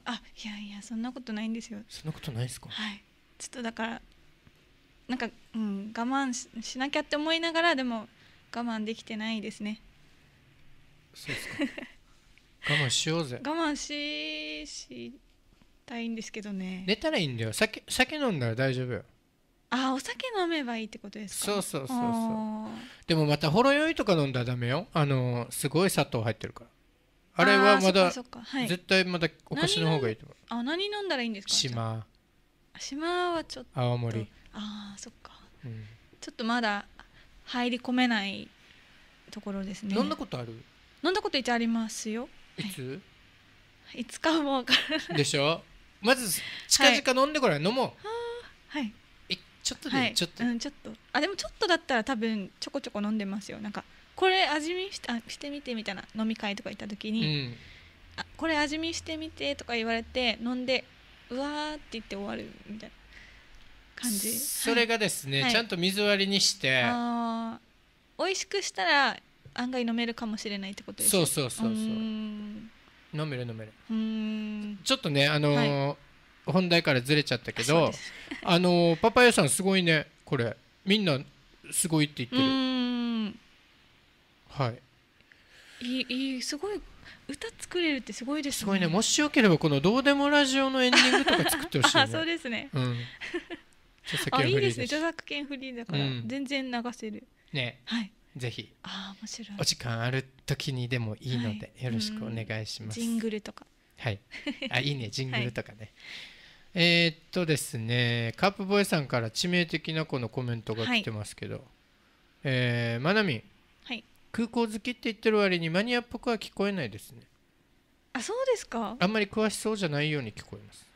いやいやそんなことないんですよそんなことないですかはいちょっとだからなんか、うん、我慢ししなきゃって思いながらでも我慢できてないですねそうですか [laughs] 我慢しようぜ我慢ししたいんですけどね寝たらいいんだよ酒酒飲んだら大丈夫よあお酒飲めばいいってことですかそうそうそうそうでもまたほろ酔いとか飲んだらダメよあのすごい砂糖入ってるからあれはまだ、はい、絶対まだお菓子の方がいいと思うあ何飲んだらいいんですか島島はちょっと青森ああそっか、うん、ちょっとまだ入り込めないところですね飲んだことある飲んだこと一応ありますよいつ、はい、いつかも分からないでしょまず近々飲んでこれ、はい、飲もうはいちょっとで、はい、ちょっと、うん、ちょっとあでもちょっとだったら多分ちょこちょこ飲んでますよなんかこれ味見してあしてみてみたいな飲み会とか行った時に、うん、あこれ味見してみてとか言われて飲んでうわーって言って終わるみたいな感じそれがですね、はい、ちゃんと水割りにして、はい、美味しくしたら案外飲めるかもしれないってことですそうそうそうそう飲める飲めるうん。ちょっとねあのーはい本題からずれちゃったけど、あのパパヤさんすごいねこれみんなすごいって言ってる。はい。いいいすごい歌作れるってすごいです、ね、すごいねもしよければこのどうでもラジオのエンディングとか作ってほしい、ね、あ [laughs] そうですね。うん。あいいですね著作権フリーだから、うん、全然流せる。ね。はい。ぜひあ面白いお時間ある時にでもいいので、よろしくお願いします。ジングルとか。はい。あいいねジングルとかね。はいえー、っとですねカープボーイさんから致命的なこのコメントが来てますけど、はい、えー、まなみ、はい、空港好きって言ってる割にマニアっぽくは聞こえないですねあそうですかあんまり詳しそうじゃないように聞こえます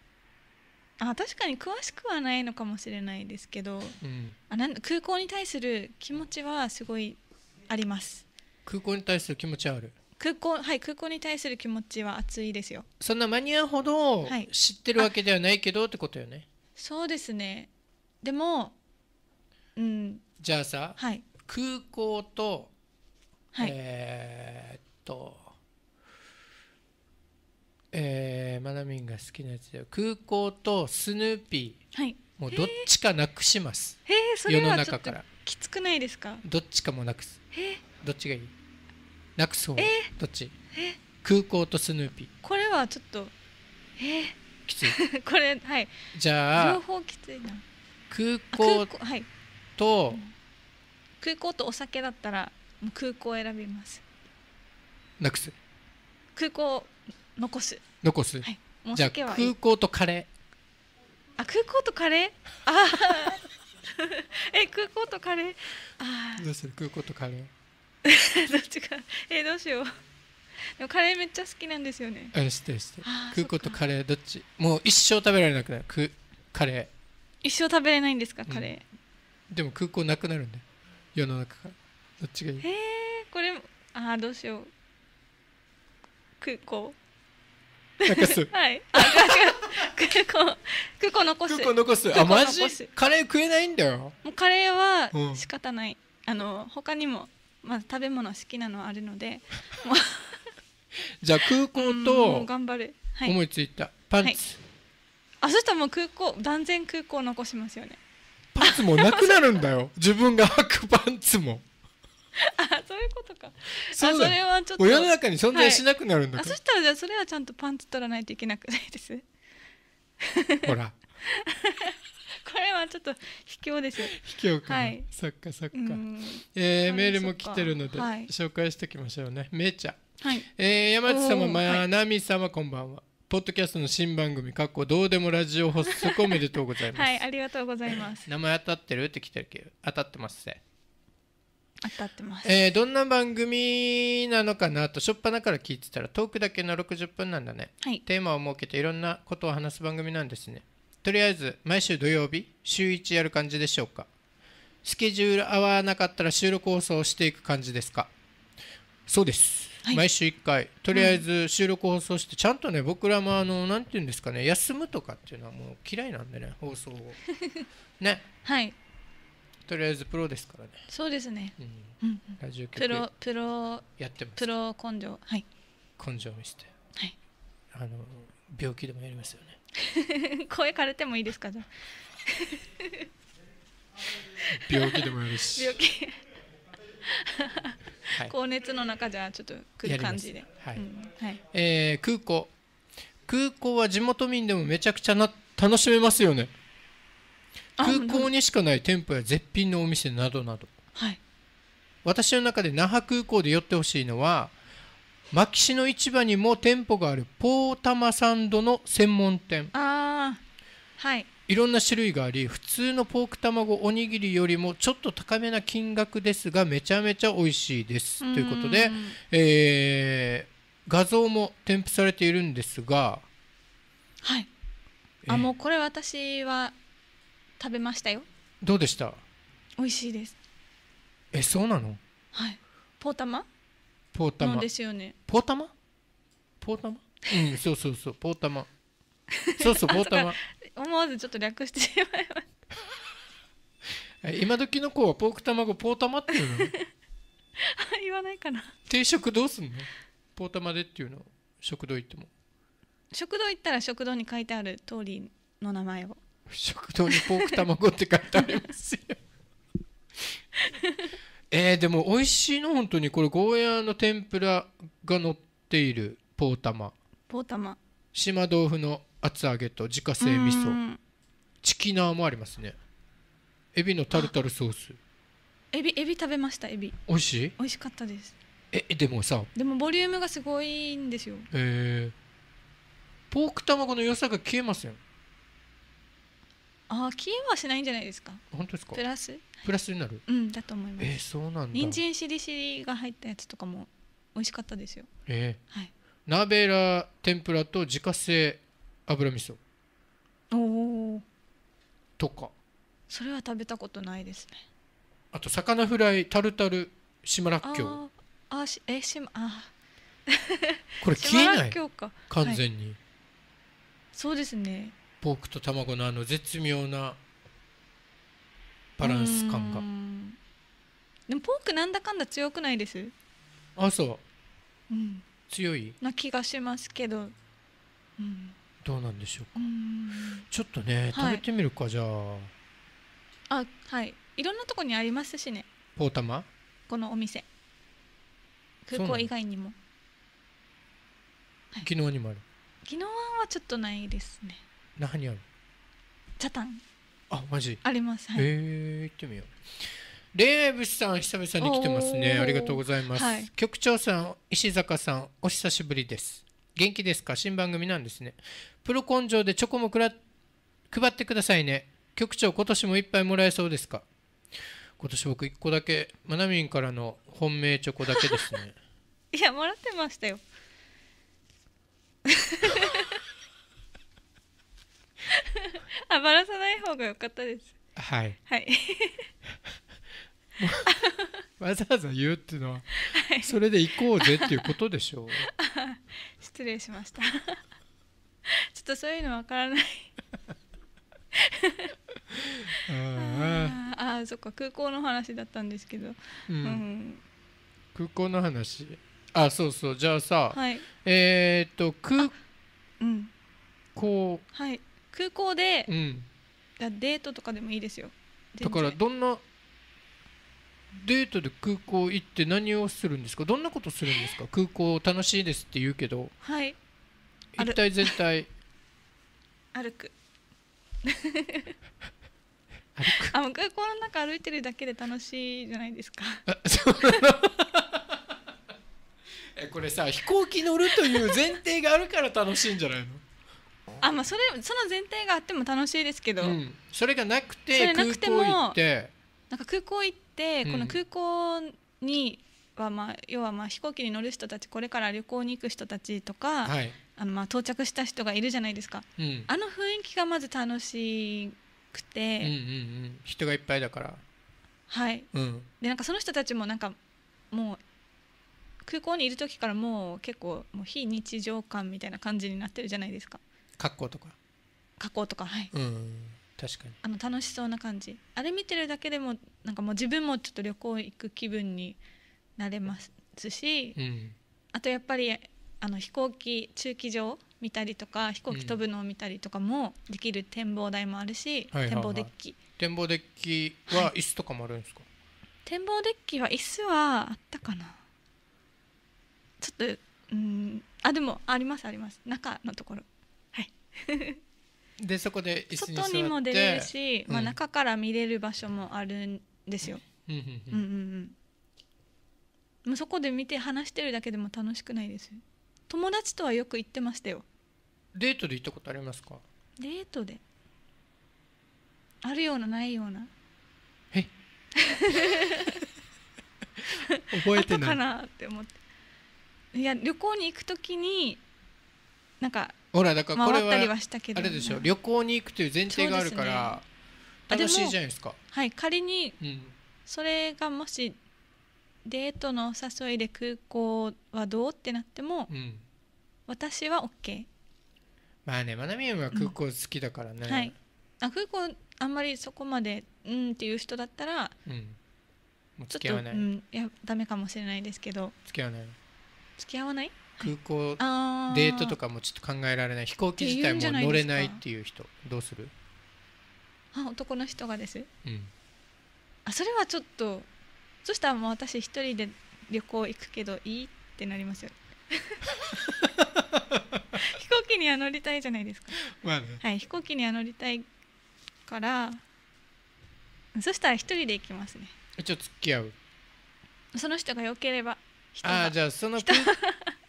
あ確かに詳しくはないのかもしれないですけど、うん、あなん空港に対する気持ちはすごいあります空港に対する気持ちはある空港はい空港に対する気持ちは熱いですよそんなマニアほど知ってるわけではないけどってことよね、そうですねでもうんじゃあさ、はい、空港と、はい、えー、っとえー、マナミンが好きなやつだよ空港とスヌーピー、はい、もうどっちかなくします世の中からきつくないですかどっちかもなくすどっちがいいラクスホどっち空港とスヌーピーこれはちょっとえきつい [laughs] これはいじゃあ両方きついな空港はい、と、うん、空港とお酒だったらもう空港選びますなくす空港残す残す、はい、じゃあ空港とカレーあ空港とカレーあ [laughs] え空港とカレーあどうする空港とカレー [laughs] どっちかえー、どうしよう [laughs] でもカレーめっちゃ好きなんですよねあ知ってる知ってる空港とカレーどっちもう一生食べられなくなるくカレー一生食べれないんですかカレー、うん、でも空港なくなるんで世の中からどっちがいいえー、これああどうしよう空港なす [laughs] はいあ空港空港残す空港残すあマジカレー食えないんだよもうカレーは仕方ない、うん、あの他にもまあ、食べ物好きなのはあるので [laughs] じゃあ空港と頑張る、思いついたパンツ、はい、あそしたらもう空港断然空港残しますよねパンツもなくなるんだよ [laughs] 自分が履くパンツもあそういうことかそうそれはちょっと世の中に存在しなくなるんだ、はい、あそしたらじゃあそれはちゃんとパンツ取らないといけなくないですほら [laughs] これはちょっと卑怯です。卑怯か、はい、そっかそっか。えー、メールも来てるので、はい、紹介しておきましょうね。めいちゃん。はい、えー、山内様、まなみ様、こんばんは。ポッドキャストの新番組、かっこどうでもラジオ発足おめでとうございます。はい、ありがとうございます。名前当たってるって来てるけど、当たってますね。当たってます、えー、どんな番組なのかなと初っ端から聞いてたらトークだけの60分なんだね、はい、テーマを設けていろんなことを話す番組なんですねとりあえず毎週土曜日週1やる感じでしょうかスケジュール合わなかったら収録放送していく感じですかそうです、はい、毎週1回とりあえず収録放送して、うん、ちゃんとね僕らもあのなんて言うんですかね休むとかっていうのはもう嫌いなんでね放送を [laughs] ねはいとりあえずプロですからねそうですね、うん、ラジオプロプロやってますプロ根性はい根性見せてはいあの病気でもやりますよね [laughs] 声枯れてもいいですかじゃ [laughs] 病気でもやるし病気い、[laughs] 高熱の中じゃちょっと来る感じで、はいえ空港空港は地元民でもめちゃくちゃな楽しめますよね空港にしかない店舗や絶品のお店などなど、はい、私の中で那覇空港で寄ってほしいのは牧師の市場にも店舗があるポータマサンドの専門店あはいいろんな種類があり普通のポーク卵おにぎりよりもちょっと高めな金額ですがめちゃめちゃ美味しいですということで、えー、画像も添付されているんですがはい、えー、あもうこれ私は食べましたよどうでした美味しいですえそうなのはいポータマポータマですよねポータマポータマうんそうそうそうポータマそうそう [laughs] ポータマ思わずちょっと略してしまいました [laughs] 今時の子はポーク卵ポータマっていうの [laughs] 言わないかな定食どうすんのポータマでっていうの食堂行っても食堂行ったら食堂に書いてある通りの名前を食堂にポーク卵って書いてありますよえー、でも美味しいの本当にこれゴーヤーの天ぷらが乗っているポー玉ポー玉島豆腐の厚揚げと自家製味噌チキナーもありますねエビのタルタルソースエビエビ食べましたエビ美味しい美味しかったですえでもさでもボリュームがすごいんですよへえー、ポーク卵の良さが消えませんあ消えはしないんじゃないですか本当ですかプラスプラスになる、うんだと思いますえー、そうなんだ人参しりしりが入ったやつとかも美味しかったですよえー、はい鍋ら天ぷらと自家製油味噌おおとかそれは食べたことないですねあと魚フライタルタル島らっきょうあしえしまあこれ [laughs] 消えない完全に、はい、そうですねポークと卵のあの絶妙なバランス感がでもポークなんだかんだ強くないですあそう、うん、強いな気がしますけど、うん、どうなんでしょうかちょっとね食べてみるか、はい、じゃああはいいろんなとこにありますしねポータマこのお店空港以外にも、はい、昨日にもある昨日はちょっとないですね何にあるチャタンあマジあります、はい、えー、行ってみよう恋愛物さん久々に来てますねありがとうございます、はい、局長さん石坂さんお久しぶりです元気ですか新番組なんですねプロ根性でチョコもくら配ってくださいね局長今年もいっぱいもらえそうですか今年僕1個だけまなみんからの本命チョコだけですね [laughs] いやもらってましたよ [laughs] [laughs] あバらさない方が良かったですはいはい [laughs] わざわざ言うっていうのは、はい、それで行こうぜっていうことでしょう [laughs] 失礼しましたちょっとそういうのわからないああそっか空港の話だったんですけど、うん、うん、空港の話あそうそうじゃあさ、はい、えっ、と空港、うん、はい空港で、うん、だデートとかでもいいですよだからどんなデートで空港行って何をするんですかどんなことするんですか [laughs] 空港楽しいですって言うけどはい一体全体歩く歩あもう空港の中歩いてるだけで楽しいじゃないですかあそうなの [laughs] これさ飛行機乗るという前提があるから楽しいんじゃないのあまあそれその前提があっても楽しいですけど、うん、それがなくて空港行ってなんか空港行って、この空港にはまあ要はまあ飛行機に乗る人たちこれから旅行に行く人たちとか、はい、あのまあ到着した人がいるじゃないですか、うん、あの雰囲気がまず楽しくて、うんうんうん、人がいっぱいだからはい、うん、でなんかその人たちもなんかもう空港にいる時からもう結構もう非日常感みたいな感じになってるじゃないですか格好とか格好とかはい、うん確かにあの楽しそうな感じあれ見てるだけでもなんかもう自分もちょっと旅行行く気分になれますし、うん、あとやっぱりあの飛行機駐機場見たりとか飛行機飛ぶのを見たりとかもできる展望台もあるし、うん、展望デッキ、はい展望デッキは椅子とかもあるんですか、はい、展望デッキは椅子はあったかなちょっとうんあでもありますあります中のところ [laughs] でそこで椅子に外にも出れるし、うん、まあ、中から見れる場所もあるんですよ。うんうんうんもうそこで見て話してるだけでも楽しくないです友達とはよく行ってましたよデートで行ったことありますかデートであるようなないようなえ覚えてない [laughs] かなって思っていや旅行に行く時になんかほらだからこれはあれでしょ旅行に行くという前提があるから楽しいじゃないですかはい仮にそれがもしデートの誘いで空港はどうってなっても、うん、私は OK まあねまなみんは空港好きだからね、うんはい、あ空港あんまりそこまでうんっていう人だったら、うん、もう付き合わないちょっと、うん、いやダメかもしれないですけど付き合わない付き合わない空港、デートとかもちょっと考えられない飛行機自体も乗れないっていう人どうするあ男の人がです、うん、あそれはちょっとそしたらもう私一人で旅行行くけどいいってなりますよ [laughs] 飛行機には乗りたいじゃないですか、まあね、はい、飛行機には乗りたいからそしたら一人で行きますねちょっと付き合うその人がよければああじゃあその空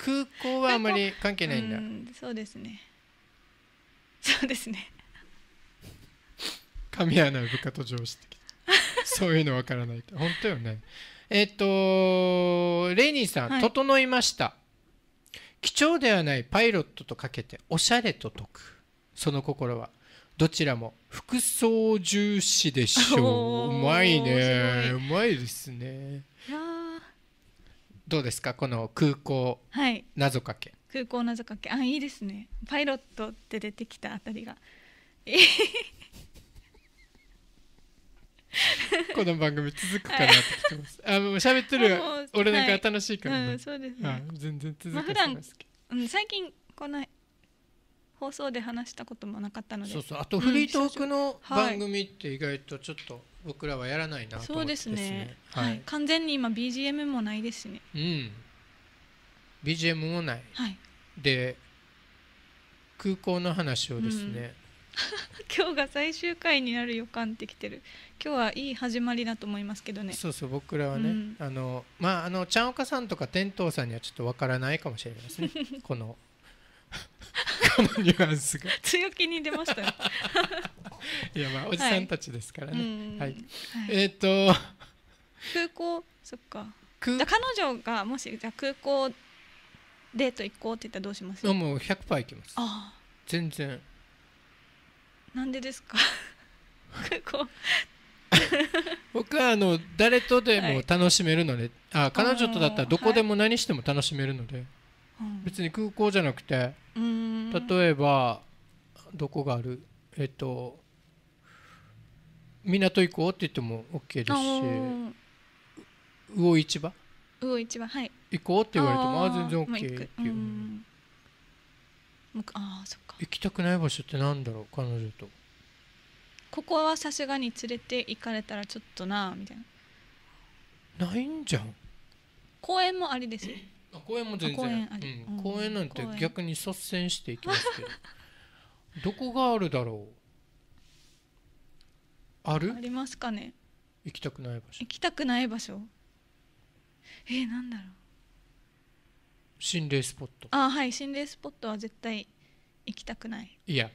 空港はあまり関係ないんだうんそうですねそうですね神穴ナ部下と上司的そういうのわからないと。本当よねえっ、ー、とレイニーさん、はい、整いました貴重ではないパイロットとかけておしゃれと解くその心はどちらも服装重視でしょううまいねうまいですねいやどうですかこの空港謎かけ、はい、空港謎かけあいいですねパイロットって出てきたあたりが [laughs] この番組続くかなっててます。あもう喋ってる俺なんか楽しいから、ねはいうん、そうですね。全然続く、まあ、普段、うん、最近この放送で話したこともなかったのでそうそうあとフリートークの番組って意外とちょっと僕らはやらないなと思ってですね、そうですね、はい、はい、完全に今 BGM もないですねうん BGM もない、はい、で空港の話をですね、うん、[laughs] 今日が最終回になる予感ってきてる今日はいい始まりだと思いますけどねそうそう僕らはね、うん、あのまああのちゃんおかさんとか天童さんにはちょっとわからないかもしれないですね [laughs] このこのニュアンスが強気に出ましたよ [laughs] いやまあおじさんたちですからね、はい、はい、えっ、ー、と空港そっか空彼女がもしじゃ空港デート行こうって言ったらどうしますもう100%行きますああ全然なんでですか [laughs] 空港僕はあの誰とでも楽しめるので、はい、あ彼女とだったらどこでも何しても楽しめるので別に空港じゃなくて例えばどこがあるえっと港行こうって言っても OK ですし魚市場魚市場はい行こうって言われてもああ全然 OK っていう。あそっか行きたくない場所ってなんだろう彼女とここはさすがに連れて行かれたらちょっとなみたいなないんじゃん公園もあれです公園も全然公園,、なんて逆に率先していきますけどどこがあるだろうあるありますかね行きたくない場所行きたくない場所えー、なんだろう心霊スポットあはい心霊スポットは絶対行きたくないいや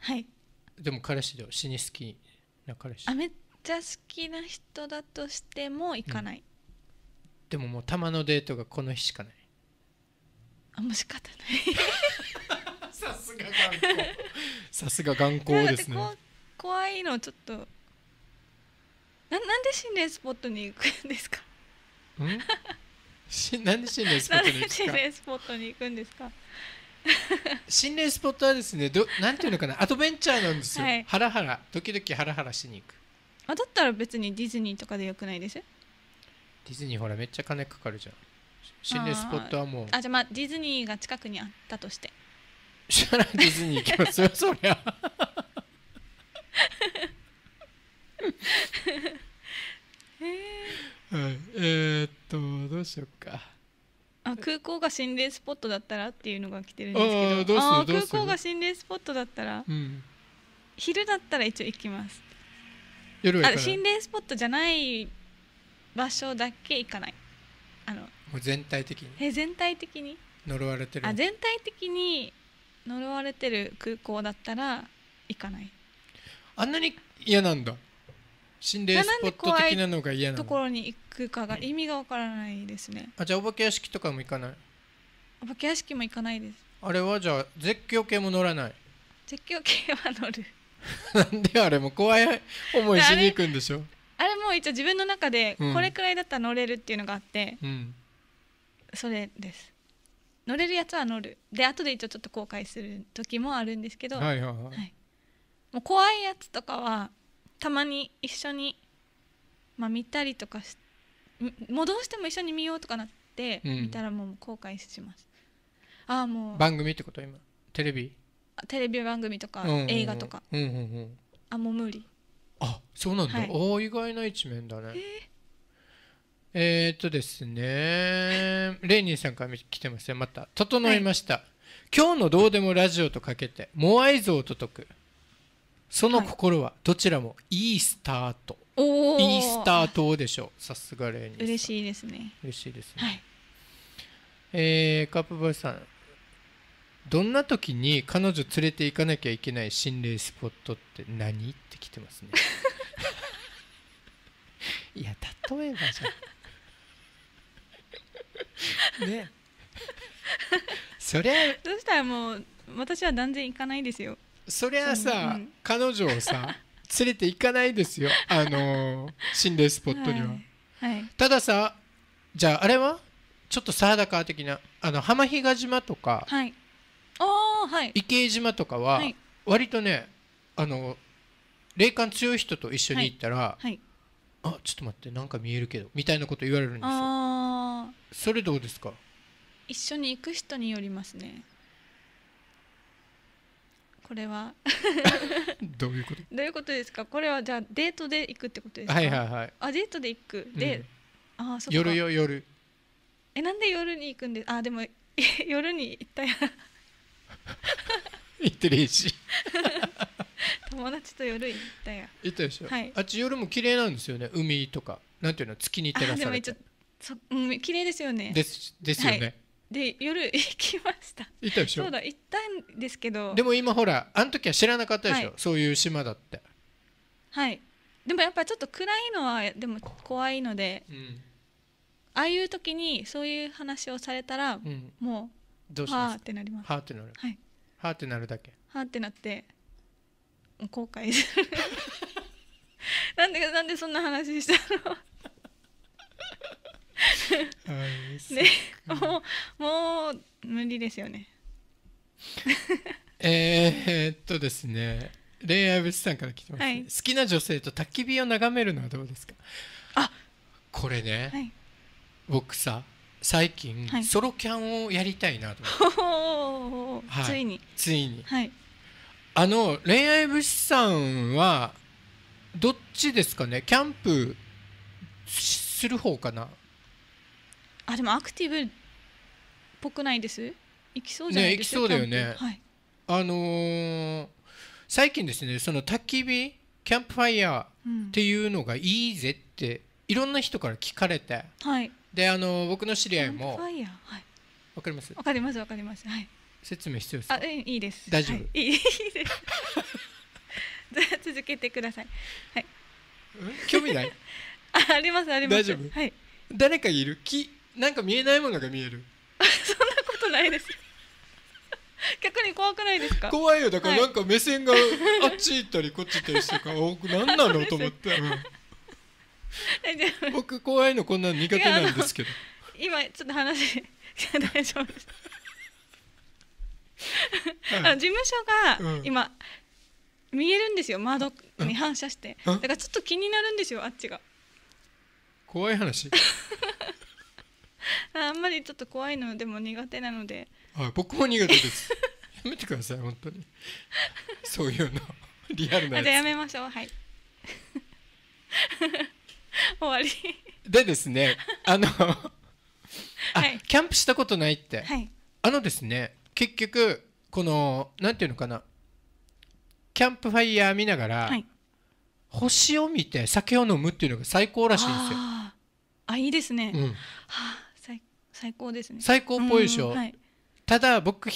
はいでも彼氏では死に好きな彼氏あめっちゃ好きな人だとしても行かない、うんでももう玉のデートがこの日しかないあもう仕方ない [laughs] さすが頑固さすが頑固ですね怖いのちょっとななんで心霊スポットに行くんですかんしなんで心霊スポットに行くんでか心霊スポットに行くんですか心霊スポットはですねどなんていうのかなアドベンチャーなんですよ、はい、ハラハラ時々ハラハラしに行くあだったら別にディズニーとかでよくないですよディズニーほらめっちゃ金かかるじゃん心霊スポットはもうあじゃあまあディズニーが近くにあったとしてしたらディズニー行きますよそりゃえー、はい、えー、っとどうしようかあ空港が心霊スポットだったらっていうのが来てるんですけどあ空港が心霊スポットだったら、うん、昼だったら一応行きます夜はあ心霊スポットじゃない場所だけ行かないあのもう全体的にえ全体的に呪われてるあ全体的に呪われてる空港だったら行かないあんなに嫌なんだ心霊スポット的なのが嫌なのところに行くかが意味がわからないですねあじゃあお化け屋敷とかも行かないお化け屋敷も行かないですあれはじゃあ絶叫系も乗らない絶叫系は乗る [laughs] なんであれも怖い思いしに行くんでしょあれも一応自分の中でこれくらいだったら乗れるっていうのがあって、うん、それです乗れるやつは乗るで後で一応ちょっと後悔する時もあるんですけど、はいもう怖いやつとかはたまに一緒に、まあ、見たりとかしもうどうしても一緒に見ようとかなって見たらもう後悔します、うん、ああもう番組ってこと今テレビテレビ番組とか映画とか、あもう無理あそうなんだ、はい、お意外な一面だねえー、っとですねレイニーさんから来てますよまた「整いました、はい、今日のどうでもラジオ」とかけて「モアイ像」と解くその心はどちらもいいスタート、はい、いいスタートでしょうさすがレイニーさん嬉しいですね嬉しいですね、はい、えー、カップボーイさんどんな時に彼女連れて行かなきゃいけない心霊スポットって何って来てますね [laughs] いや例えばじゃ [laughs] ねそりゃそしたらもう私は断然行かないですよそりゃさ、うん、彼女をさ連れて行かないですよあのー、心霊スポットには、はいはい、たださじゃああれはちょっとサだダカー的なあの浜比嘉島とか、はいはい、池島とかは割とねあの霊感強い人と一緒に行ったら、はいあちょっと待ってなんか見えるけどみたいなこと言われるんですよそれどうですか一緒に行く人によりますねこれは [laughs] どういうことどういうことですかこれはじゃあデートで行くってことですかはいはいはいあデートで行くで、うん、あそっ夜よ夜えなんで夜に行くんですあでも夜に行ったや行 [laughs] ってるし [laughs] 友達と夜行ったよ行ったでしょ、はい、あっち夜も綺麗なんですよね海とかなんていうの月に照らされてそ、うん、綺麗ですよねですですよね、はいで夜行きました行ったでしょそうだ行ったんですけどでも今ほらあの時は知らなかったでしょ、はい、そういう島だってはいでもやっぱちょっと暗いのはでも怖いので、うん、ああいう時にそういう話をされたら、うん、もどうしますはーってなりますはーってなるはいはーってなるだけはーってなってもう後悔する [laughs] なんでなんでそんな話したのねもうもう無理ですよね [laughs] えー、っとですね恋愛物産から来てますね、はい好きな女性と焚き火を眺めるのはどうですかあこれね、はい僕さ最近、はい、ソロキャンをやりたいなと思って、はい、ついについに、はい、あの恋愛物資さんはどっちですかねキャンプする方かなあでもアクティブっぽくないです行きそうじゃないですか、ね、行きそうだよね、はい、あのー、最近ですねその焚き火キャンプファイヤーっていうのがいいぜって、いろんな人から聞かれて、はい、であの僕の知り合いもわかりますわかりますわかりますはい説明必要ですあいいです大丈夫、はい、いいです [laughs] 続けてくださいはい興味ない [laughs] あありますあります大丈夫はい誰かいるきなんか見えないものが見える [laughs] そんなことないです逆に怖くないですか怖いよだからなんか目線があっち行ったりこっち行ったりしてるから、はなんなのと思って、うん僕怖いのこんなの苦手なんですけど今ちょっと話大丈夫ですあ事務所が今、見えるんですよ窓に反射して、だからちょっと気になるんですよあっちが怖い話 [laughs] あんまりちょっと怖いのでも苦手なので、はい、僕も苦手ですやめてください本当にそういうのリアルなやつじゃあやめましょうはい [laughs] 終わりでですね [laughs] あのあ、はい、キャンプしたことないって、はい、あのですね結局このなんていうのかなキャンプファイヤー見ながら、はい、星を見て酒を飲むっていうのが最高らしいんですよあいいですね、うん、はあ最最高ですね最高っぽいでしょ、はい、ただ僕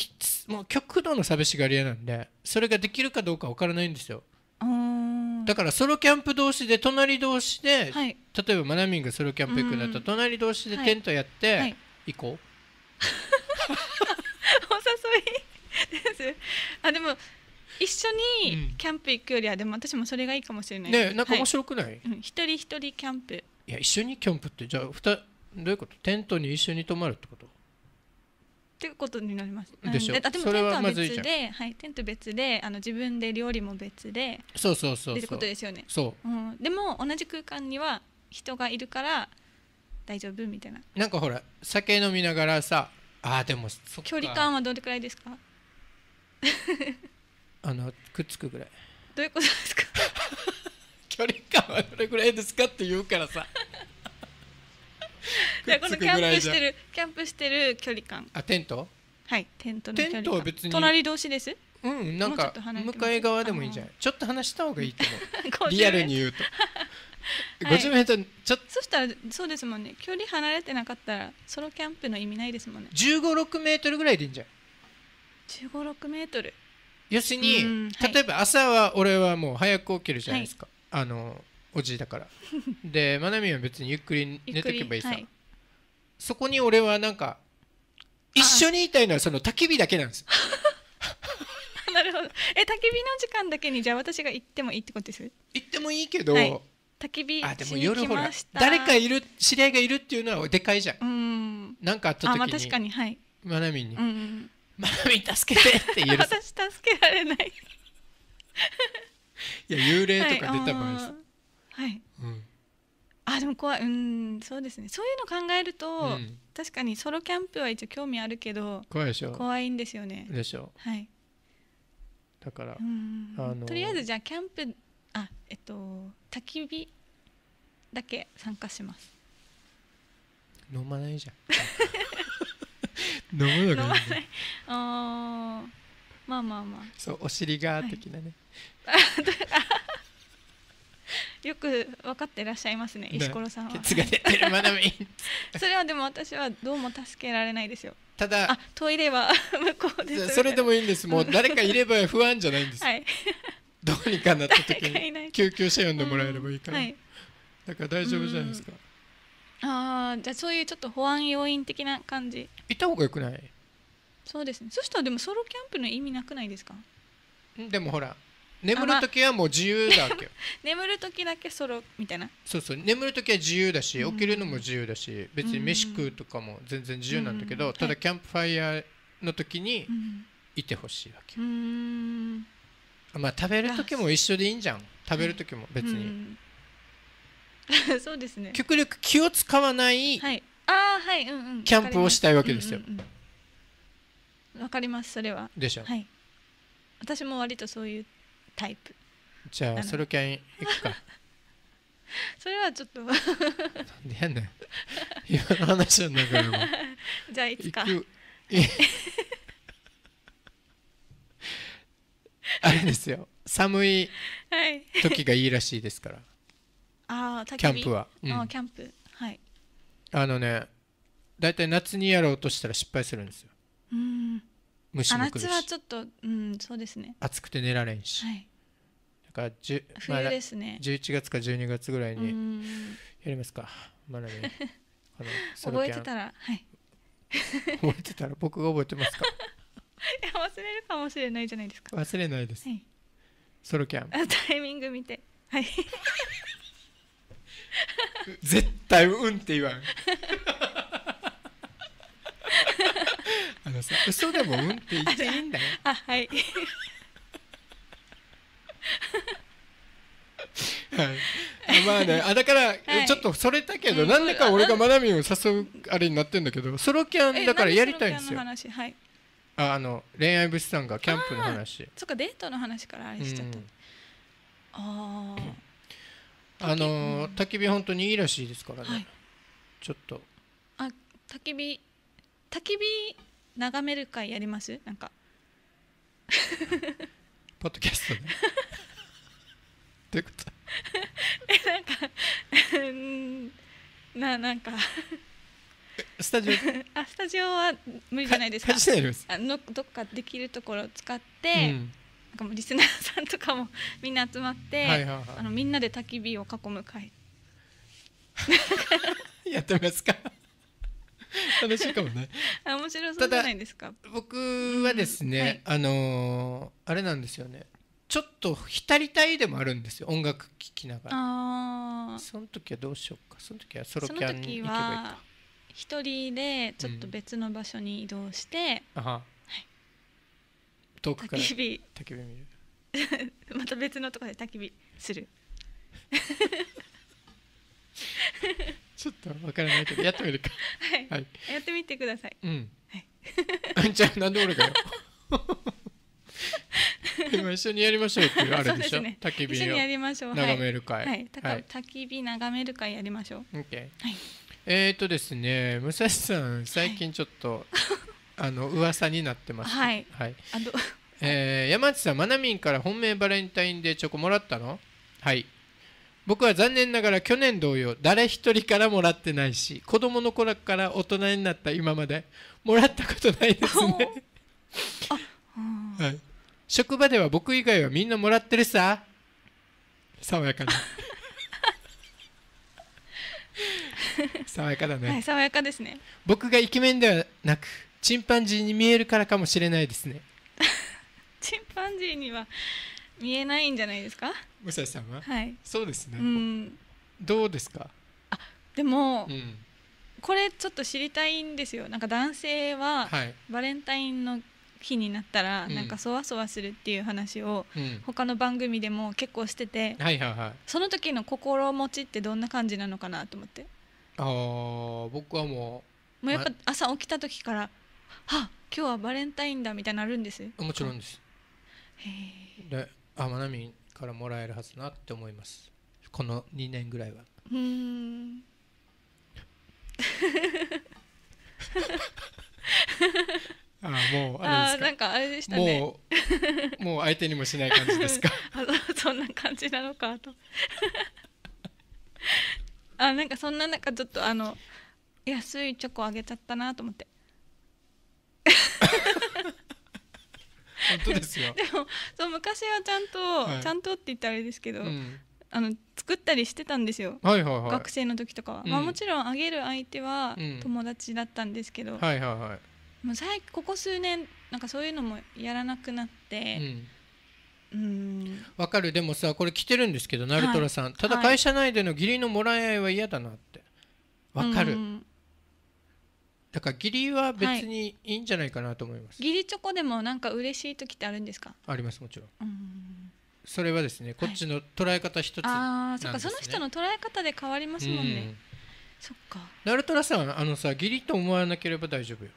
もう極度の寂しがり屋なんでそれができるかどうか分からないんですよだからソロキャンプ同士で隣同士で、はい、例えばマナミンがソロキャンプ行くんだったら隣同士でテントやって行こう、はいはい、お誘いですあでも一緒にキャンプ行くよりは、でも私もそれがいいかもしれないねなんか面白くない、はいうん、一人一人キャンプいや一緒にキャンプってじゃあふたどういうことテントに一緒に泊まるってことっていうことになります。うん、でしょ。でもテントは別で、はい、テント別で、あの自分で料理も別で。そうそうそう。ってことですよね。そう。うん、でも同じ空間には人がいるから大丈夫みたいな。なんかほら酒飲みながらさ、ああでも距離感はどれくらいですか？[laughs] あのくっつくぐらい。どういうことですか？[laughs] 距離感はどれくらいですかって言うからさ [laughs] じゃこのキャンプしてるキャンプしてる距離感あテントはいテントの距離感テントは別に隣同士ですうんなんか向かい側でもいいんじゃないちょっと話した方がいいと思う [laughs] リアルに言うと50メートちょっと、そしたらそうですもんね距離離れてなかったらソロキャンプの意味ないですもんね1 5 6メートルぐらいでいいんじゃない1 5 6メートル要するに、はい、例えば朝は俺はもう早く起きるじゃないですか、はい、あのおじいだからでまなみは別にゆっくり寝とけばいいさ、はい、そこに俺はなんか一緒にいたいのはその焚き火だけなんですよ [laughs] なるほどえ焚き火の時間だけにじゃあ私が行ってもいいってことです行ってもいいけど、はい、焚き火あでも夜ほら誰かいる知り合いがいるっていうのはでかいじゃん何かあった時に、まあ、確かにはいまなみに、うん「まなみ助けて」って言える私助けられない [laughs] いや幽霊とか出た場合さ、はい、はい、うん、あでも怖いうんそうですねそういうの考えると、うん、確かにソロキャンプは一応興味あるけど怖いでしょ怖いんですよねでしょはいだからあのとりあえずじゃキャンプあえっと焚き火だけ参加します飲まないじゃん [laughs] 飲まなくない、あまあまあまあそうお尻が的なね、はいよく分かっていらっしゃいますね石ころさんは [laughs] [laughs] それはでも私はどうも助けられないですよただトイレは向こうですそれでもいいんですもう誰かいれば不安じゃないんです、はい、[laughs] どうにかなった時に救急車呼んでもらえればいいから、うんはい、だから大丈夫じゃないですか、ああじゃあそういうちょっと保安要員的な感じ行った方がよくないそうですねそしたらでもソロキャンプの意味なくないですかでもほら眠る時はもう自由だわけ [laughs] 眠る時だけソロみたいなそうそう眠る時は自由だし起きるのも自由だし、別に飯食うとかも全然自由なんだけど、ただキャンプファイヤーの時にいてほしいわけまあ食べる時も一緒でいいんじゃん食べる時も別に、[laughs] そうですね極力気を使わない、はい、あはい、うんうん、キャンプをしたいわけですよわ、うんうんうん、かりますそれはでしょ、はい、私も割とそういうタイプじゃあソロキャン行くか [laughs] それはちょっとなんでやんねん今の話なんだから [laughs] じゃあいつか [laughs] あれですよ寒い時がいいらしいですから、ああキャンプは、うん、あキャンプはいあのねだいたい夏にやろうとしたら失敗するんですようん虫も来るし夏はちょっとうんそうですね暑くて寝られんし、はい、だから冬ですね、まあ、11月か12月ぐらいにやりますかまだね [laughs] 覚えてたらはい [laughs] 覚えてたら僕が覚えてますか [laughs] いや忘れるかもしれないじゃないですか忘れないです、はい、ソロキャンタイミング見てはい絶対うんって言わんのさ嘘でもうんって言っちゃいいんだよあはいはい、まあねあだから、はいちょっとそれだけど、うんでか俺がマナミを誘うあれになってんだけどソロキャンだからやりたいんですよの話はいああの恋愛物産がキャンプの話そっかデートの話からあれしちゃった、うんあああの焚き火本当にいいらしいですからね、はいちょっとあ焚き火焚き火眺める会やりますなんかポッドキャストねどういうこと [laughs] えなんかななんかスタジオ [laughs] あスタジオは無理じゃないですかあのどっかできるところを使って、うん、なんかもうリスナーさんとかも [laughs] みんな集まって、はいはいはい、あのみんなで焚き火を囲む会やってますか楽 [laughs] しいかもね [laughs] 面白そうじゃないですか僕はですね、うんはい、あのー、あれなんですよねちょっと浸りたいでもあるんですよ音楽聴きながらその時はどうしようかその時はソロキャンに行けばいいか一人でちょっと別の場所に移動して、うん、は遠くから焚き火火見る [laughs] また別のとこで焚き火するちょっとわからないけどやってみるかはい、はい、やってみてくださいうん、はい、[laughs] じゃあなんで俺かよ [laughs] 今一緒にやりましょうっていうあるでしょ焚き火を眺める会、はい、焚き火眺める会やりましょう、オッケー。はい。えっ、とですね武蔵さん最近ちょっと、あの噂になってますはい、はい、あどえ山内さんまなみんから本命バレンタインでチョコもらったのはい僕は残念ながら去年同様誰一人からもらってないし子供の頃から大人になった今までもらったことないですねはい、職場では僕以外はみんなもらってるさ爽やかな [laughs] 爽やかだね、はい、爽やかですね僕がイケメンではなくチンパンジーに見えるからかもしれないですね [laughs] チンパンジーには見えないんじゃないですか武蔵さんは、はい、そうですね、うん、どうですかあでも、うん、これちょっと知りたいんですよなんか男性は、はい、バレンタインの日になったら、なんかそわそわするっていう話を、うん、他の番組でも結構してて、はいはいはい、その時の心持ちってどんな感じなのかなと思ってああ僕はもうもうやっぱ朝起きた時から「は今日はバレンタインだ」みたいになるんですもちろんですへえあまなみからもらえるはずなって思いますこの2年ぐらいはうん [laughs] あもうあなんかあれでしたねもうもう相手にもしない感じですか [laughs] あそんな感じなのかと [laughs] あなんかそんな中ちょっとあの安いチョコあげちゃったなと思って当ですよ [laughs] でもそう昔はちゃんと、はい、ちゃんとって言ったらあれですけど、うん、あの作ったりしてたんですよ、はいはいはい、学生の時とかは、うん、まあ、もちろんあげる相手は友達だったんですけど、うんはいはいはい、もう最ここ数年なんかそういうのもやらなくなって。わかるでもさこれ着てるんですけどナルトラさん、はい、ただ会社内での義理のもらい合いは嫌だなってわかる、うだから義理は別にいいんじゃないかなと思います、義、は、理、い、チョコでもなんか嬉しい時ってあるんですかありますもちろん、それはですねこっちの捉え方一つ、ねはい、ああそっかその人の捉え方で変わりますもんね、んそっかナルトラさんあのさ義理と思わなければ大丈夫よ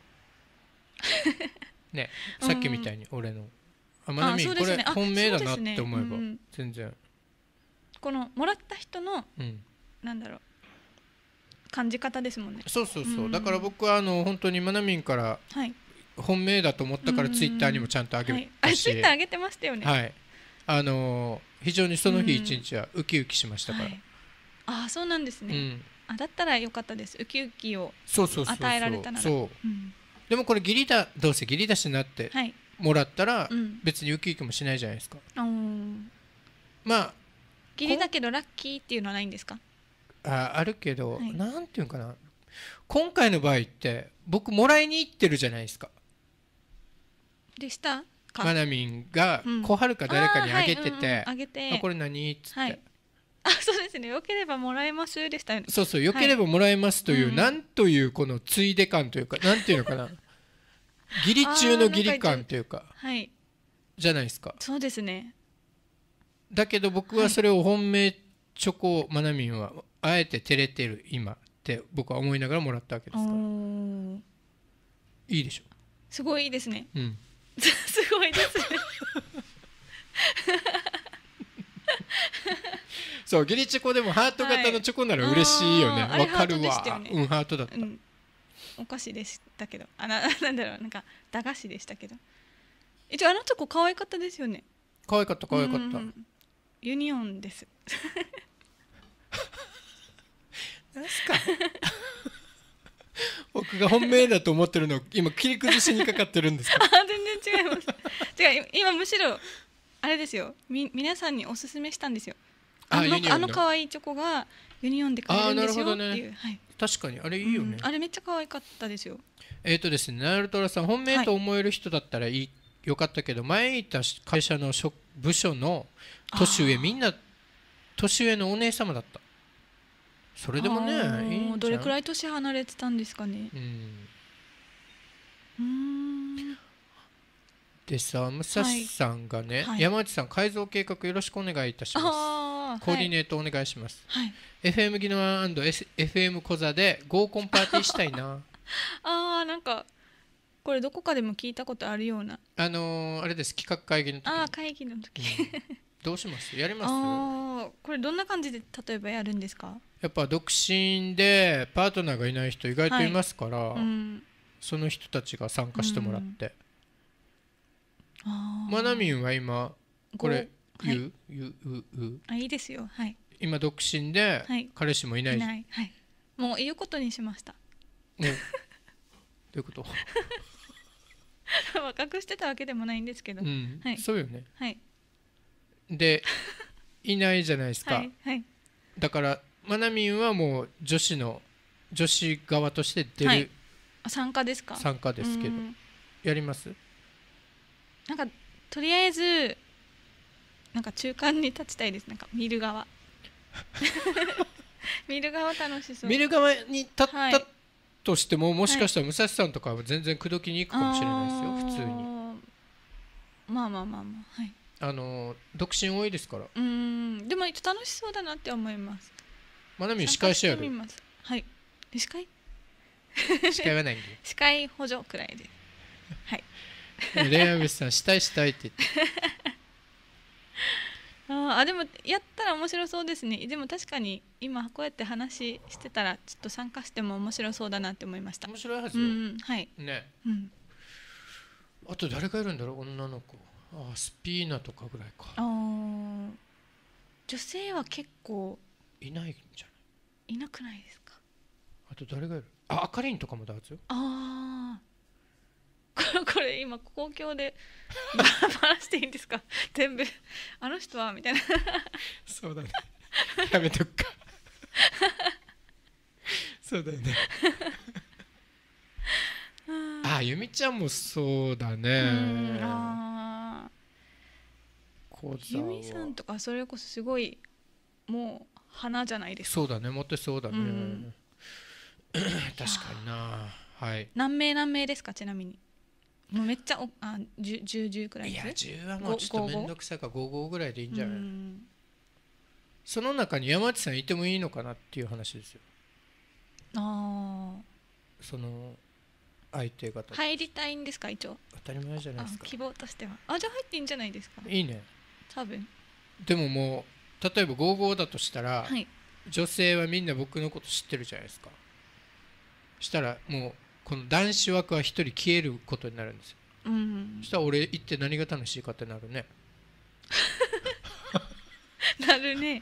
[laughs] ねさっきみたいに俺の、あまなみ、ね、これ本命だなって思えば、ね全然このもらった人の、うん、なんだろう感じ方ですもんねそうそうそう、だから僕はあの本当にまなみんから本命だと思ったからツイッターにもちゃんとあげたし、はい、ツイッターあげてましたよねはいあの非常にその日一日はウキウキしましたから、はい、ああそうなんですね、うん、あだったらよかったですウキウキを与えられたならそう、うん、でもこれ義理だどうせ義理だしなってもらったら、別にウキウキもしないじゃないですか、うん、まあ義理だけどラッキーっていうのはないんですかああるけど、はい、なんていうかな今回の場合って僕もらいに行ってるじゃないですか。でしたまなみんが小春か誰かにあげてて「あげてこれ何?」っつって、はい、あそうですねよければもらえますでしたよねそうそうよければもらえますという、はい、なんというこのついで感というか、うん、なんていうのかな義理中の義理感というかはいじゃないですかそうですねだけど僕はそれを本命チョコマナミンはあえて照れてる今って僕は思いながらもらったわけですからいいでしょすごいいいですね、うん、すごいですねそう義理チョコでもハート型のチョコなら嬉しいよねわ、はい、かるわ、ね、うんハートだった、うん、お菓子でしたけどあな [laughs] なんだろうなんか駄菓子でしたけど一応あのチョコ可愛かったですよね可愛かった可愛かった、ユニオンです [laughs] なすか僕が本命だと思ってるの今切り崩しにかかってるんですか [laughs] 全然違います違う今むしろあれですよみ皆さんにおすすめしたんですよあのあの可愛いチョコがユニオンで買えるんですよっていう、はい、確かにあれいいよね、うん、あれめっちゃ可愛かったですよえっ、ー、とですねナルトラさん本命と思える人だったらいい、はい、よかったけど前いた会社の部署の年上みんな年上のお姉様だったそれでもねどれくらい年離れてたんですかねうんでさ武蔵さんがね、はい、山内さん改造計画よろしくお願いいたしますコーディネートお願いします、はい、FM 技能 &FM 小座で合コンパーティーしたいな [laughs] ああ、なんかこれどこかでも聞いたことあるようなあのー、あれです企画会議の時ああ会議の時、うんどうしますやりますこれどんな感じで例えばやるんですかやっぱ独身でパートナーがいない人意外といますから、はいうん、その人たちが参加してもらって、うん、マナミンは今これ言う、はい、言う言うあいいですよはい今独身で彼氏もいない,、はいいはい、もう言うことにしましたねどういうこと隠 [laughs] してたわけでもないんですけど、うん、はい、そうよねはいでいないじゃないですか、はいはい、だからまなみんはもう女子の女子側として出る、はい、参加ですか参加ですけどやりますなんかとりあえずなんか中間に立ちたいですなんか見る側 [laughs] 見る側楽しそう見る側に立ったとしても、はい、もしかしたら武蔵さんとかは全然口説きに行くかもしれないですよ、普通にまあまあまあまあはいあの独身多いですからうんでも楽しそうだなって思いますまなみ司会してやるはい司会司会はないんで [laughs] 司会補助くらいではい恋愛部さんしたいしたいって言って [laughs] ああでもやったら面白そうですねでも確かに今こうやって話してたらちょっと参加しても面白そうだなって思いました面白いはずよ、うん、はいね、うん、あと誰がいるんだろう女の子あスピーナとかぐらいかあ女性は結構いないんじゃないいなくないですかあと誰がいるあアカリンとかもダーツよああこれこれ今公共でば [laughs] らしていいんですか全部あの人はみたいなそうだねやめとくかそうだよねあゆみちゃんもそうだねああ由美さんとかそれこそすごいもう花じゃないですかそうだねもっとそうだね、うん、確かになはい何名何名ですかちなみにもうめっちゃおあ十十十くらいいや十はもうちょっと面倒くさいから五五ぐらいでいいんじゃない、うん、その中に山内さんいてもいいのかなっていう話ですよああその相手方入りたいんですか一応当たり前じゃないですか希望としてはあじゃあ入っていいんじゃないですかいいね多分でももう例えば55だとしたら、はい、女性はみんな僕のこと知ってるじゃないですかしたらもうこの男子枠は1人消えることになるんですよ、うん、そしたら俺行って何が楽しいかってなるね [laughs] なるね。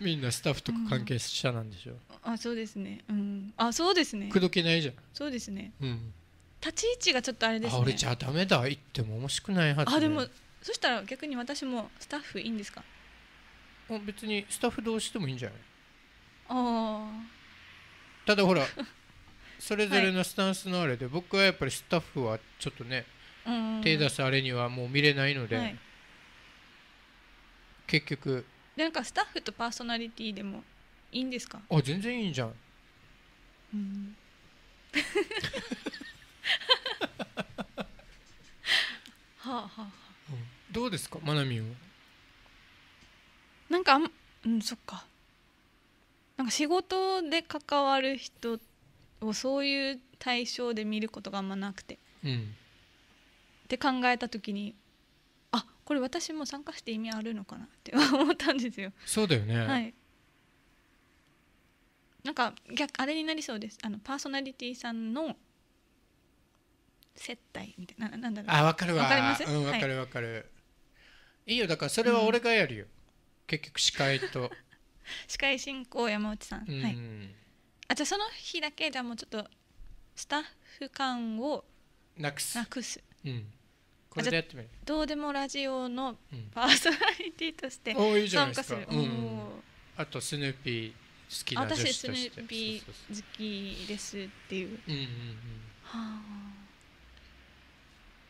みんなスタッフとか関係者なんでしょう。うん、あ、そうですね。うん。あ、そうですね。口説けないじゃん。そうですね。うん。立ち位置がちょっとあれですね。あ、俺じゃダメだ。行っても面白くないはず、ね。あ、でもそしたら逆に私もスタッフいいんですかあ別にスタッフ同士でもいいんじゃないああただほら [laughs] それぞれのスタンスのあれで、はい、僕はやっぱりスタッフはちょっとね手出すあれにはもう見れないので、はい、結局なんかスタッフとパーソナリティでもいいんですかあ全然いいんじゃん、うん [laughs] [laughs] はあはあどうですかまなみんはなんかあんうんそっかなんか仕事で関わる人をそういう対象で見ることがあんまなくて、うん、って考えた時にあこれ私も参加して意味あるのかなって [laughs] 思ったんですよそうだよねはいなんか逆あれになりそうですあのパーソナリティさんの接待みたいななんだろうあ分かるわ分かります、うん、分かる分かる、はいいいよだからそれは俺がやるよ、うん、結局司会と [laughs] 司会進行山内さん、うん、はいあじゃあその日だけじゃあもうちょっとスタッフ感をなくすなくす、うん、これでやってみるどうでもラジオのパーソナリティとして参加する、うん、いいすあとスヌーピー好きな女子と私スヌーピー好きですっていう,、うんうんうん、はあ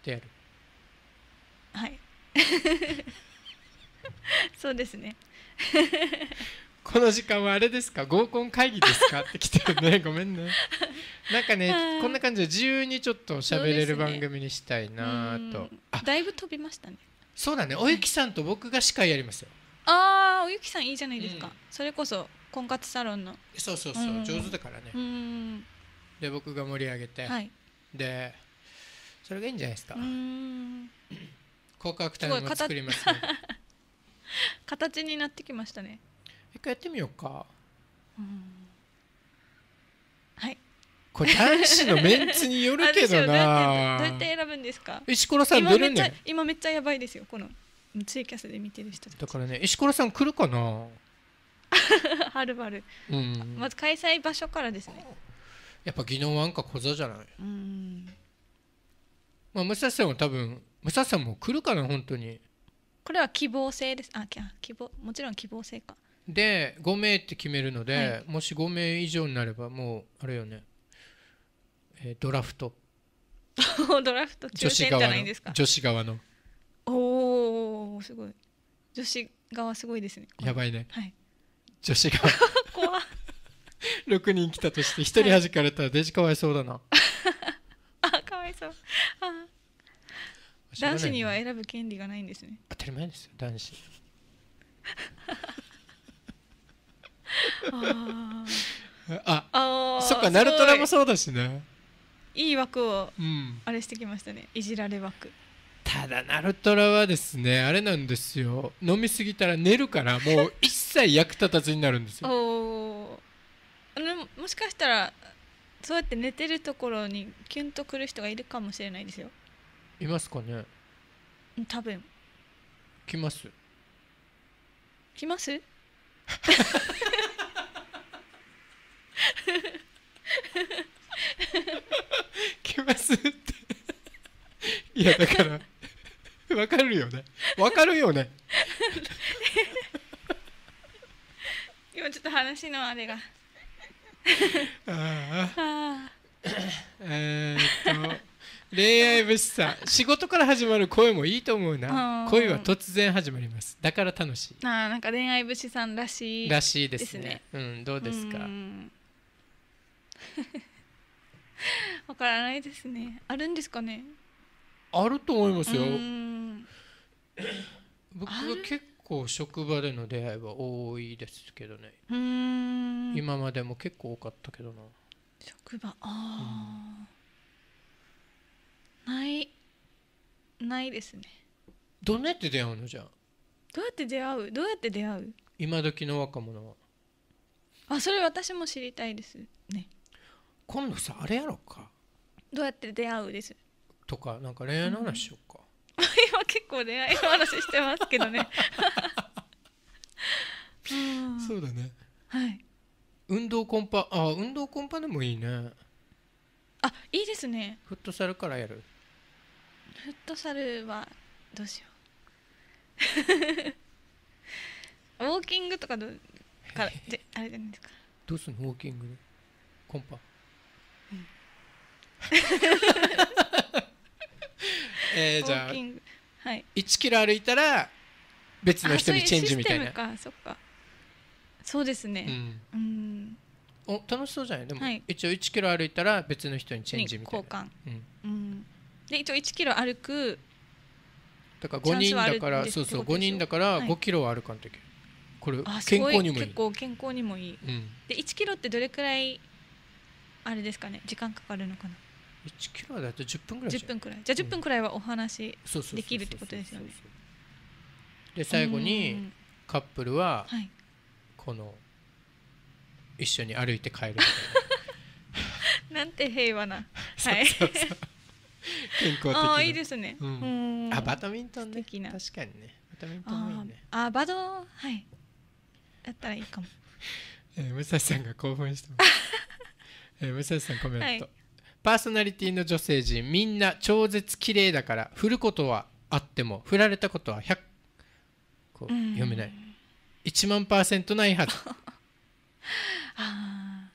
でやるはい [laughs] そうですねこの時間はあれですか合コン会議ですかって来てるね [laughs] ごめんねなんかねこんな感じで自由にちょっと喋れる番組にしたいなと、ね、だいぶ飛びましたねそうだねおゆきさんと僕が司会やりますよああおゆきさんいいじゃないですか、うん、それこそ婚活サロンのそうそうそう、うん、上手だからねで僕が盛り上げて、はい、でそれがいいんじゃないですか広角タイム作りますね [laughs] 形になってきましたね一回やってみようか、うはいこれ男子のメンツによるけどな [laughs] どうやって選ぶんですか石ころさん出るね今めっちゃやばいですよこのツイキャスで見てる人だからね石ころさん来るかな [laughs] はるばる、うん、まず開催場所からですねやっぱ技能ワンか小座じゃないうんまあ武蔵さんは多分武蔵さんも来るかな本当にこれは希望制ですあ希望もちろん希望制かで5名って決めるので、はい、もし5名以上になればもうあれよね、えー、ドラフト [laughs] ドラフト抽選じゃないですか女子側のおおすごい女子側すごいですねやばいね、はい、女子側 [laughs] 怖6 [laughs] 人来たとして1人弾かれたらデジかわいそうだな、はい男子には選ぶ権利がないんですね当たり前ですよ男子あああそっかナルトラもそうだしねいい枠をあれしてきましたね、うん、いじられ枠ただナルトラはですねあれなんですよ飲みすぎたら寝るからもう一切役立たずになるんですよおもしかしたらそうやって寝てるところにキュンとくる人がいるかもしれないですよいますかね多分来ます来ます来ますっていやだからわかるよねわかるよね今ちょっと話のあれがああえー、っと恋愛物産 [laughs] 仕事から始まる恋もいいと思うな恋は突然始まりますだから楽しいあなんか恋愛物産らしいらしいですね、ね、うんどうですか [laughs] わからないですねあるんですかねあると思いますよ [coughs] 僕は結構職場での出会いは多いですけどね今までも結構多かったけどな職場ああ、うんないないですねどうやって出会うのじゃあどうやって出会うどうやって出会う今時の若者はあそれ私も知りたいですね今度さあれやろうかどうやって出会うですとかなんか恋愛の話しようか、うん、[laughs] 今結構恋愛の話してますけどね [laughs] そうだねはい運動コンパあ運動コンパでもいいねあいいですねフットサルからやるフットサルはどうしよう [laughs] ウォーキングとかどうからで [laughs] あれじゃないですかどうすんのウォーキングコンパ、うんえー、じゃあはい、1キロ歩いたら別の人にチェンジみたいなそっかそうですねうん、うん、お楽しそうじゃないでも、はい、一応1キロ歩いたら別の人にチェンジみたいな交換、うん、うん、で一応1キロ歩くだから5人だからそうそう5人だから5キロ歩かんといけない、はい、これ健康にもいい結構健康にもいい、うん、で1キロってどれくらいあれですかね時間かかるのかな1キロはだいたい10分くらい10分くらいじゃあ10分くらいはお話できるってことですよねで最後にカップルはこの一緒に歩いて帰るな [laughs] なんて平和な [laughs] はい健康的あいいですね、うん、あバドミントンね確かにねバドミントンもいいねあバドはいだったらいいかも、[laughs] えー、武蔵さんが興奮してます、[laughs] えー、武蔵さんコメント、はい、パーソナリティの女性陣みんな超絶綺麗だから振ることはあっても振られたことは100こう読めない1万パーセントないはず [laughs] あ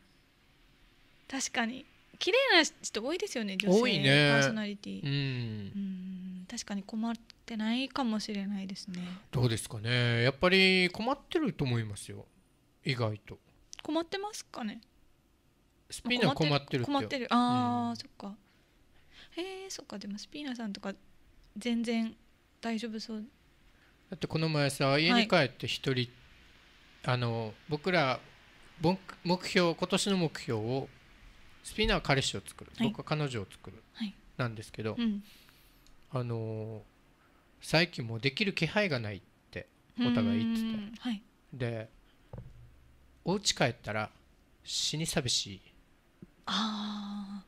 確かに綺麗な人多いですよね女性多ねパーソナリティうんうん確かに困ってないかもしれないですねどうですかねやっぱり困ってると思いますよ意外と困ってますかねスピーナー困ってる困ってるあ、うん、そっかへえそっかでもスピーナーさんとか全然大丈夫そうだってこの前さ家に帰って一人、はい、あの僕ら目標今年の目標をスピナーは彼氏を作る、はい、僕は彼女を作る、はい、なんですけど、うん、あのー、最近もうできる気配がないってお互い言ってて、はい、でお家帰ったら死に寂しいあ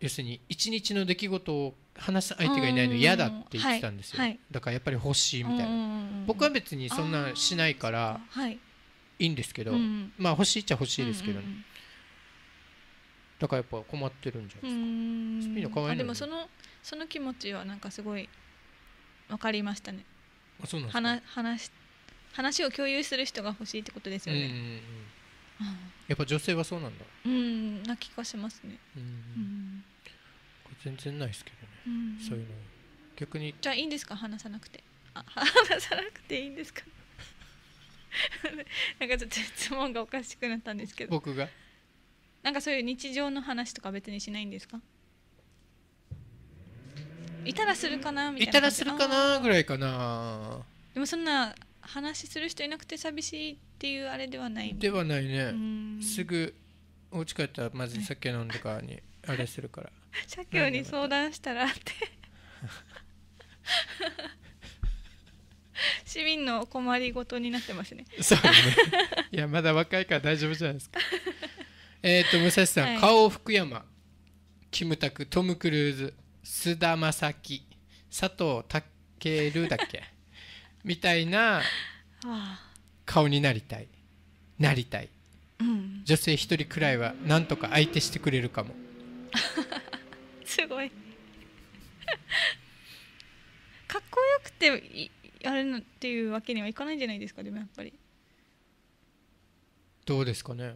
要するに一日の出来事を話す相手がいないの嫌だって言ってたんですよ、はい、だからやっぱり欲しいみたいな僕は別にそんなしないからいいんですけど、まあ欲しいっちゃ欲しいですけど、ね、だからやっぱ困ってるんじゃないですかスピー可愛いでもそのその気持ちはなんかすごいわかりましたねあそうなん話話話を共有する人が欲しいってことですよね、うんうんうんやっぱ女性はそうなんだ。うん、な気がしますね。うん。全然ないですけどね。そういうの。逆に。じゃあ、いいんですか、話さなくて。あ、[laughs] 話さなくていいんですか。[laughs] なんかちょっと質問がおかしくなったんですけど。僕が。なんかそういう日常の話とか別にしないんですかいたらするかなみたいないたらするかなぐらいかなでもそんな話する人いなくて寂しいっていうあれではないではないねすぐお家帰ったらまず酒飲んでからにあれするから社協に相談したらって [laughs] 市民の困りごとになってますねそうねいやまだ若いから大丈夫じゃないですかえっと武蔵さん、はい、顔福山キムタクトム・クルーズ菅田将暉佐藤健だっけ [laughs] みたいな顔になりたいなりたい、うん、女性一人くらいはなんとか相手してくれるかも [laughs] すごい [laughs] かっこよくてやるのっていうわけにはいかないんじゃないですかでもやっぱりどうですかね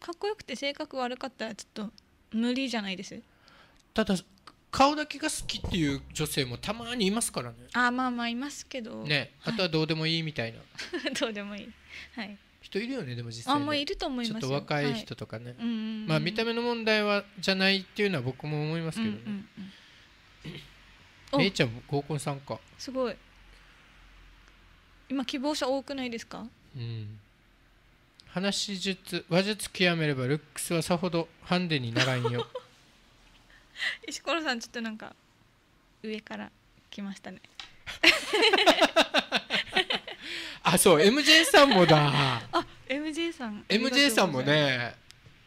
かっこよくて性格悪かったらちょっと無理じゃないですただ顔だけが好きっていう女性もたまにいますからねあまあまあいますけどねあとはどうでもいいみたいな、はい、[laughs] どうでもいいはい人いるよねでも実際あもういると思いますちょっと若い人とかね、はい、まあ見た目の問題はじゃないっていうのは僕も思いますけどね、うんうんうん、めいちゃんも合コン参加すごい今希望者多くないですかうん話術話術極めればルックスはさほどハンデにならんよ [laughs] 石ころさんちょっとなんか上から来ましたね [laughs] あそう MJ さんもだあ MJ さん MJ さんもね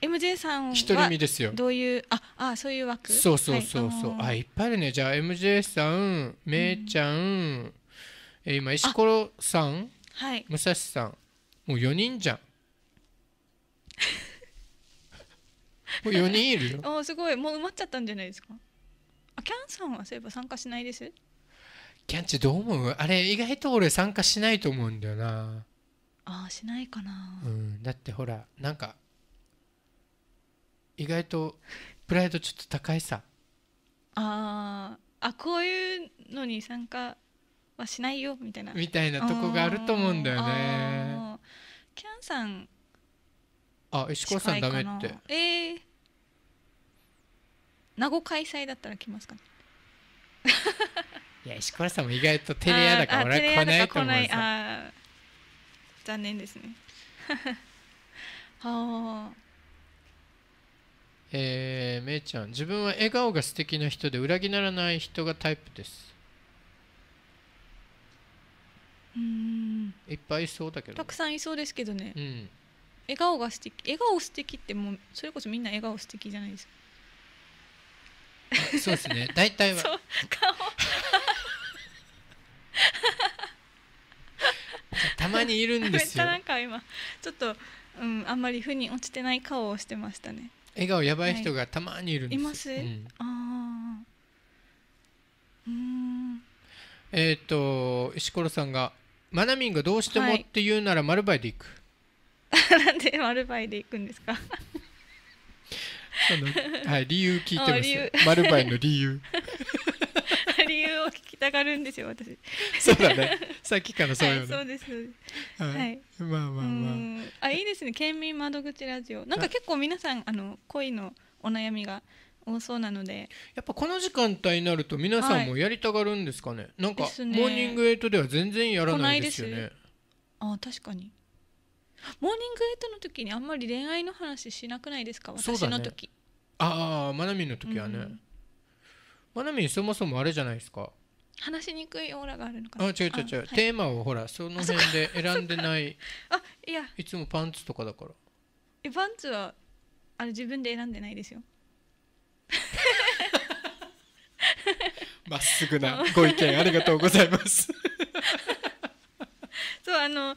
MJ さんは独り身ですよどういうああそういう枠そうそうそうそう、はい、あのー、あいっぱいあるねじゃあ MJ さんめいちゃん、うん、え今石ころさん、はい、武蔵さんもう4人じゃん [laughs] もう4人いるよ。あすごいもう埋まっちゃったんじゃないですか。あキャンさんはそういえば参加しないです。キャンチどう思うあれ意外と俺参加しないと思うんだよな。あしないかな。うんだってほらなんか意外とプライドちょっと高いさ。ああこういうのに参加はしないよみたいな。みたいなとこがあると思うんだよね。キャンさんあ石川さんダメってええー、名護開催だったら来ますかね [laughs] いや石川さんも意外と照れ屋だから俺来ないと思うさ残念ですね [laughs] はあえー、めいちゃん自分は笑顔が素敵な人で裏切らない人がタイプですうんいっぱいいそうだけどたくさんいそうですけどねうん笑顔が素敵笑顔素敵ってもうそれこそみんな笑顔素敵じゃないですかそうですね大体は顔 [laughs] たまにいるんですよめっちゃなんか今ちょっと、うん、あんまり負に落ちてない顔をしてましたね笑顔やばい人がたまにいるんです、はい、います、うん、ああうんえっ、ー、と石ころさんが「まなみんがどうしてもって言うなら丸バイで行く」はい [laughs] なんで丸バイで行くんですかはい、理由聞いてますよ。[laughs] 丸バイの理由。[laughs] 理由を聞きたがるんですよ、私。そうだね。さっきからそういうはい、そうです。はい。はい、まあまあまあ。あ、いいですね。県民窓口ラジオ。なんか結構皆さん、あの恋のお悩みが。多そうなのでやっぱこの時間帯になると皆さんもやりたがるんですかね、はい、なんか、ね、モーニングエイトでは全然やらないですよねあ確かにモーニングエイトの時にあんまり恋愛の話しなくないですか私の時、ね、ああまなみの時はね、まなみそもそもあれじゃないですか話しにくいオーラがあるのかあ違う違う違う、はい、テーマをほらその辺で選んでない [laughs] あいやいつもパンツとかだからえパンツはあれ自分で選んでないですよまっすぐなご意見ありがとうございます [laughs] そうあの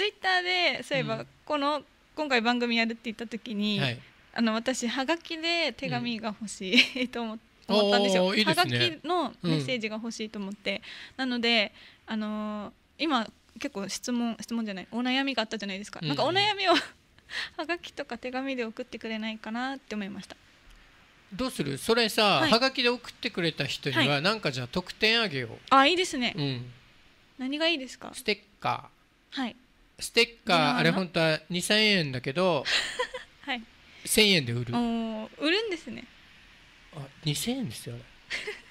ツイッターでそういえば、この今回番組やるって言った時に、はい、あの私はがきで手紙が欲しい [laughs] と思って。思ったんですよ。いいすね、はがきのメッセージが欲しいと思って、うん、なので、あのー、今結構質問質問じゃないお悩みがあったじゃないですか。うん、なんかお悩みを [laughs] はがきとか手紙で送ってくれないかなって思いました。どうする？それさ、はい、はがきで送ってくれた人には、何なんかじゃあ特典あげよう。あいいですね。うん、何がいいですか？ステッカー。はい。ステッカーあれ本当は2000円だけど、[laughs] はい、1000円で売る売るんですねあ2000円ですよ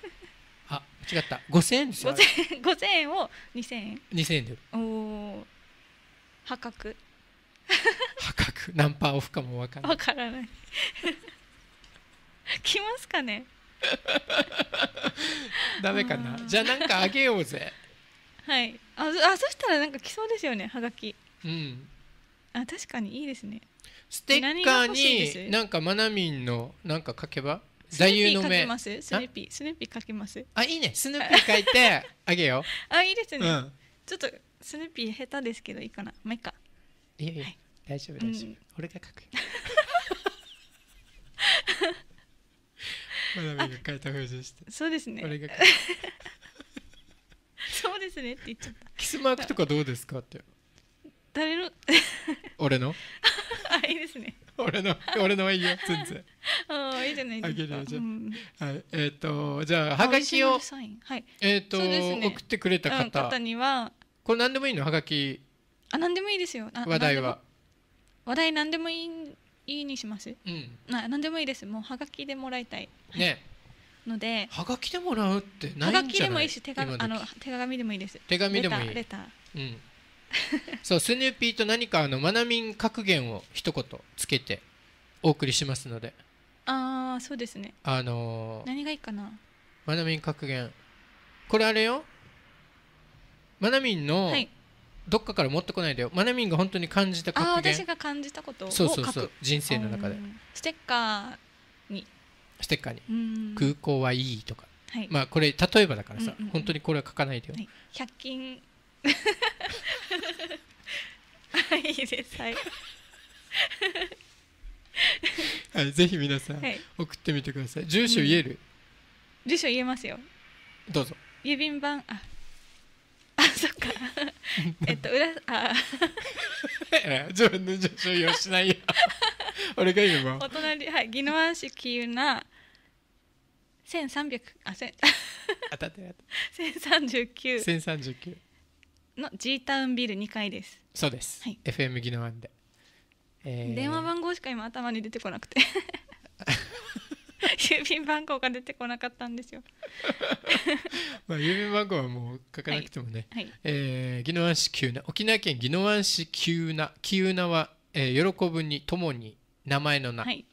[laughs] あ違った5000円ですよ 5000, 5円を2000円2000円で売るお破格 [laughs] 破格何パーオフかも分からない分からない来ますかねダメかなじゃあなんかあげようぜはいああそしたらなんか来そうですよねはがきうんあ確かにいいですねステッカーになんかマナミンのなんか書けば座右の銘スヌーピースヌーピー書きますあいいねスヌーピー書いて [laughs] あげようあいいですね、うん、ちょっとスヌーピー下手ですけどいいかなまあいいかいやいや、はい、大丈夫大丈夫、うん、俺が書くマナミンが書いたふうにしてそうですね俺が書く [laughs] そうですねって言っちゃったキスマークとかどうですかって誰の俺のあいいですね俺の俺のはいいよ全然ああいいじゃないですかあげるよ、うん、はいえっ、ー、とじゃあはがきを、はい、えっ、ー、と、ね、送ってくれた方,、方にはこれ何でもいいのはがきあ何でもいいですよ話題は話題何でもいいいいにしますうんな何でもいいですもうはがきでもらいたいねのではがきでもらうってないはがきでもいいし手紙あの手紙でもいいです手紙でもいいレター、うん、そうスヌーピーと何かあのマナミン格言を一言つけてお送りしますのでああそうですねあのー、何がいいかなマナミン格言これあれよマナミンの、はい、どっかから持ってこないでよマナミンが本当に感じた格言あ私が感じたことをそうそうそう人生の中でステッカーにステッカーに「空港はいい」とか、はい、まあこれ例えばだからさ、うん、うん、本当にこれは書かないでよ、はい、100均はいいいですはいはい、ぜひ皆さん、送ってみてください住所言える、うん、住所言えますよどうぞ郵便番ああそっか [laughs] えっと裏あ [laughs] 自分の住所用しないよ俺が言うわお隣はい宜野湾市喜友名千三百あ千 [laughs] 当たってる当た1039 1039の G タウンビル二階ですそうです、はい、FM 技能案で、えー、電話番号しか今頭に出てこなくて [laughs] 郵便番号が出てこなかったんですよ [laughs] まあ郵便番号はもう書かなくてもね、はいはい、えー、宜野湾市急な沖縄県宜野湾市急な急なは、えー、喜ぶにともに名前の名、はい、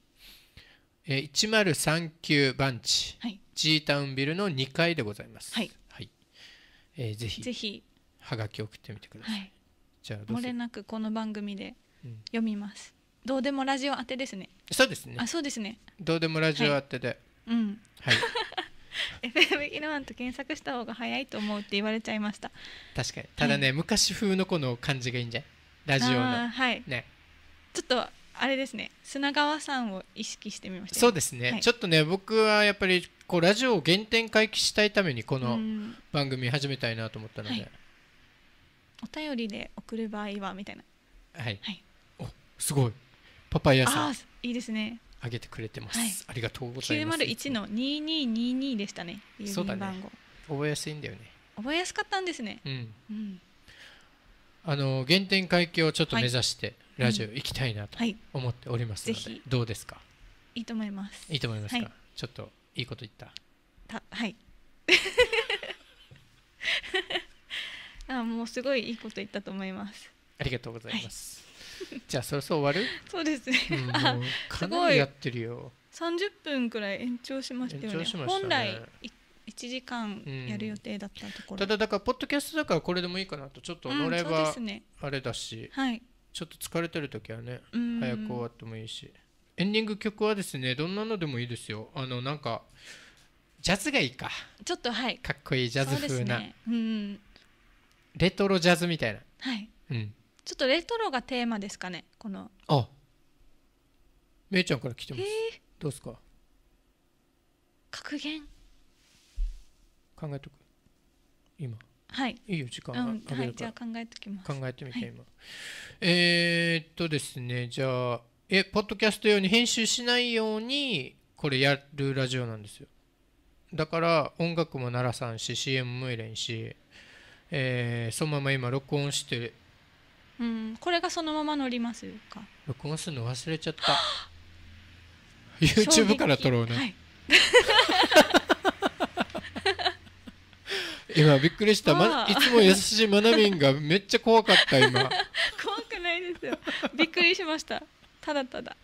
えー、1039番地、はい、G タウンビルの2階でございます。はい。はい、えー、ぜひ。ぜひ。はがき送ってみてください。はい、じゃあどれなくこの番組で読みます。うん、どうでもラジオ宛てですね。そうですね。あ、そうですね。どうでもラジオ宛てで。うん。はい。[laughs] FM イノワンと検索した方が早いと思うって言われちゃいました確かにただね、はい、昔風のこの感じがいいんじゃないラジオのはいねちょっとあれですね砂川さんを意識してみました、ね、そうですね、はい、ちょっとね僕はやっぱりこうラジオを原点回帰したいためにこの番組始めたいなと思ったので、はい、お便りで送る場合はみたいなはい、はい、おすごいパパイヤさんいいですねあげてくれてます、はい、ありがとうございます901の2222でしたね郵便番号、ね、覚えやすいんだよね覚えやすかったんですね、うん、うんあの原点回帰をちょっと目指して、ラジオ行きたいなと思っておりますので、はいはい、どうですかいいと思いますいいと思いますか、はい、ちょっといいこと言ったたはい [laughs] あもうすごいいいこと言ったと思いますありがとうございます、じゃあそろそろ終わる [laughs] そうですね、うん、かなりやってるよ三十分くらい延長しましたよね、ね、本来1 1時間やる予定だったところ、うん、ただだからポッドキャストだからこれでもいいかなとちょっと乗れば、あれだし、うんね、はい、ちょっと疲れてる時はね早く終わってもいいしエンディング曲はですねどんなのでもいいですよあのなんかジャズがいいかちょっとはいかっこいいジャズ風な、ね、うん、レトロジャズみたいなはい、うん、ちょっとレトロがテーマですかねこのあめいちゃんから来てます、どうですか格言考えとく今はいいいよ時間が、うん、はいじゃあ考えときます考えてみて、はい、今えー、っとですねじゃあえポッドキャスト用に編集しないようにこれやるラジオなんですよだから音楽も鳴らさんし CM も入れんし、えー、そのまま今録音してうんこれがそのまま乗りますか録音するの忘れちゃった [laughs] [laughs] YouTube から撮ろうね、はい今びっくりした、ま、いつも優しいまなみんがめっちゃ怖かった今 [laughs] 怖くないですよびっくりしましたただただ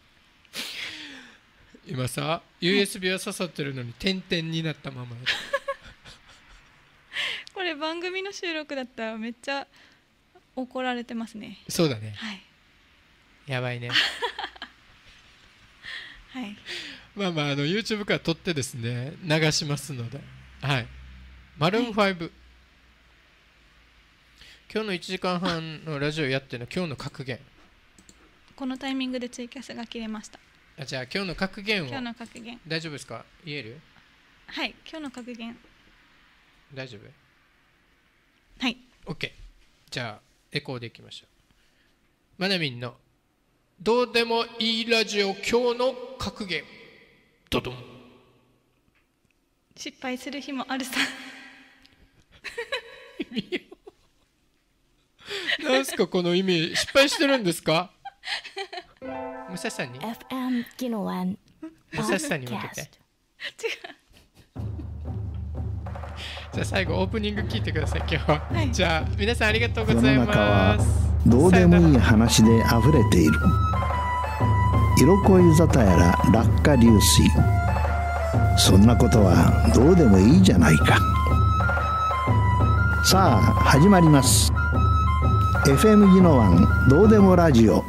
今さ USB は刺さってるのに点々になったまま [laughs] これ番組の収録だったらめっちゃ怒られてますねそうだね、はい、やばいね [laughs] はいまあまああの YouTube から撮ってですね流しますのではいマルーン5、はい、今日の1時間半のラジオやっての今日の格言このタイミングでツイキャスが切れましたあじゃあ今日の格言を今日の格言大丈夫ですか言えるはい今日の格言大丈夫はい OK じゃあエコーでいきましょうマナミンの「どうでもいいラジオ今日の格言」ドドン失敗する日もあるさなんすかこの意味失敗してるんですか [laughs] 武蔵さんに FM 技能1武蔵さんに向けて違うじゃあ最後オープニング聞いてください今日、はい、じゃあ皆さんありがとうございますどうでもいい話で溢れている色恋沙汰やら落下流水そんなことはどうでもいいじゃないかさあ始まります FM ギノワンどうでもラジオ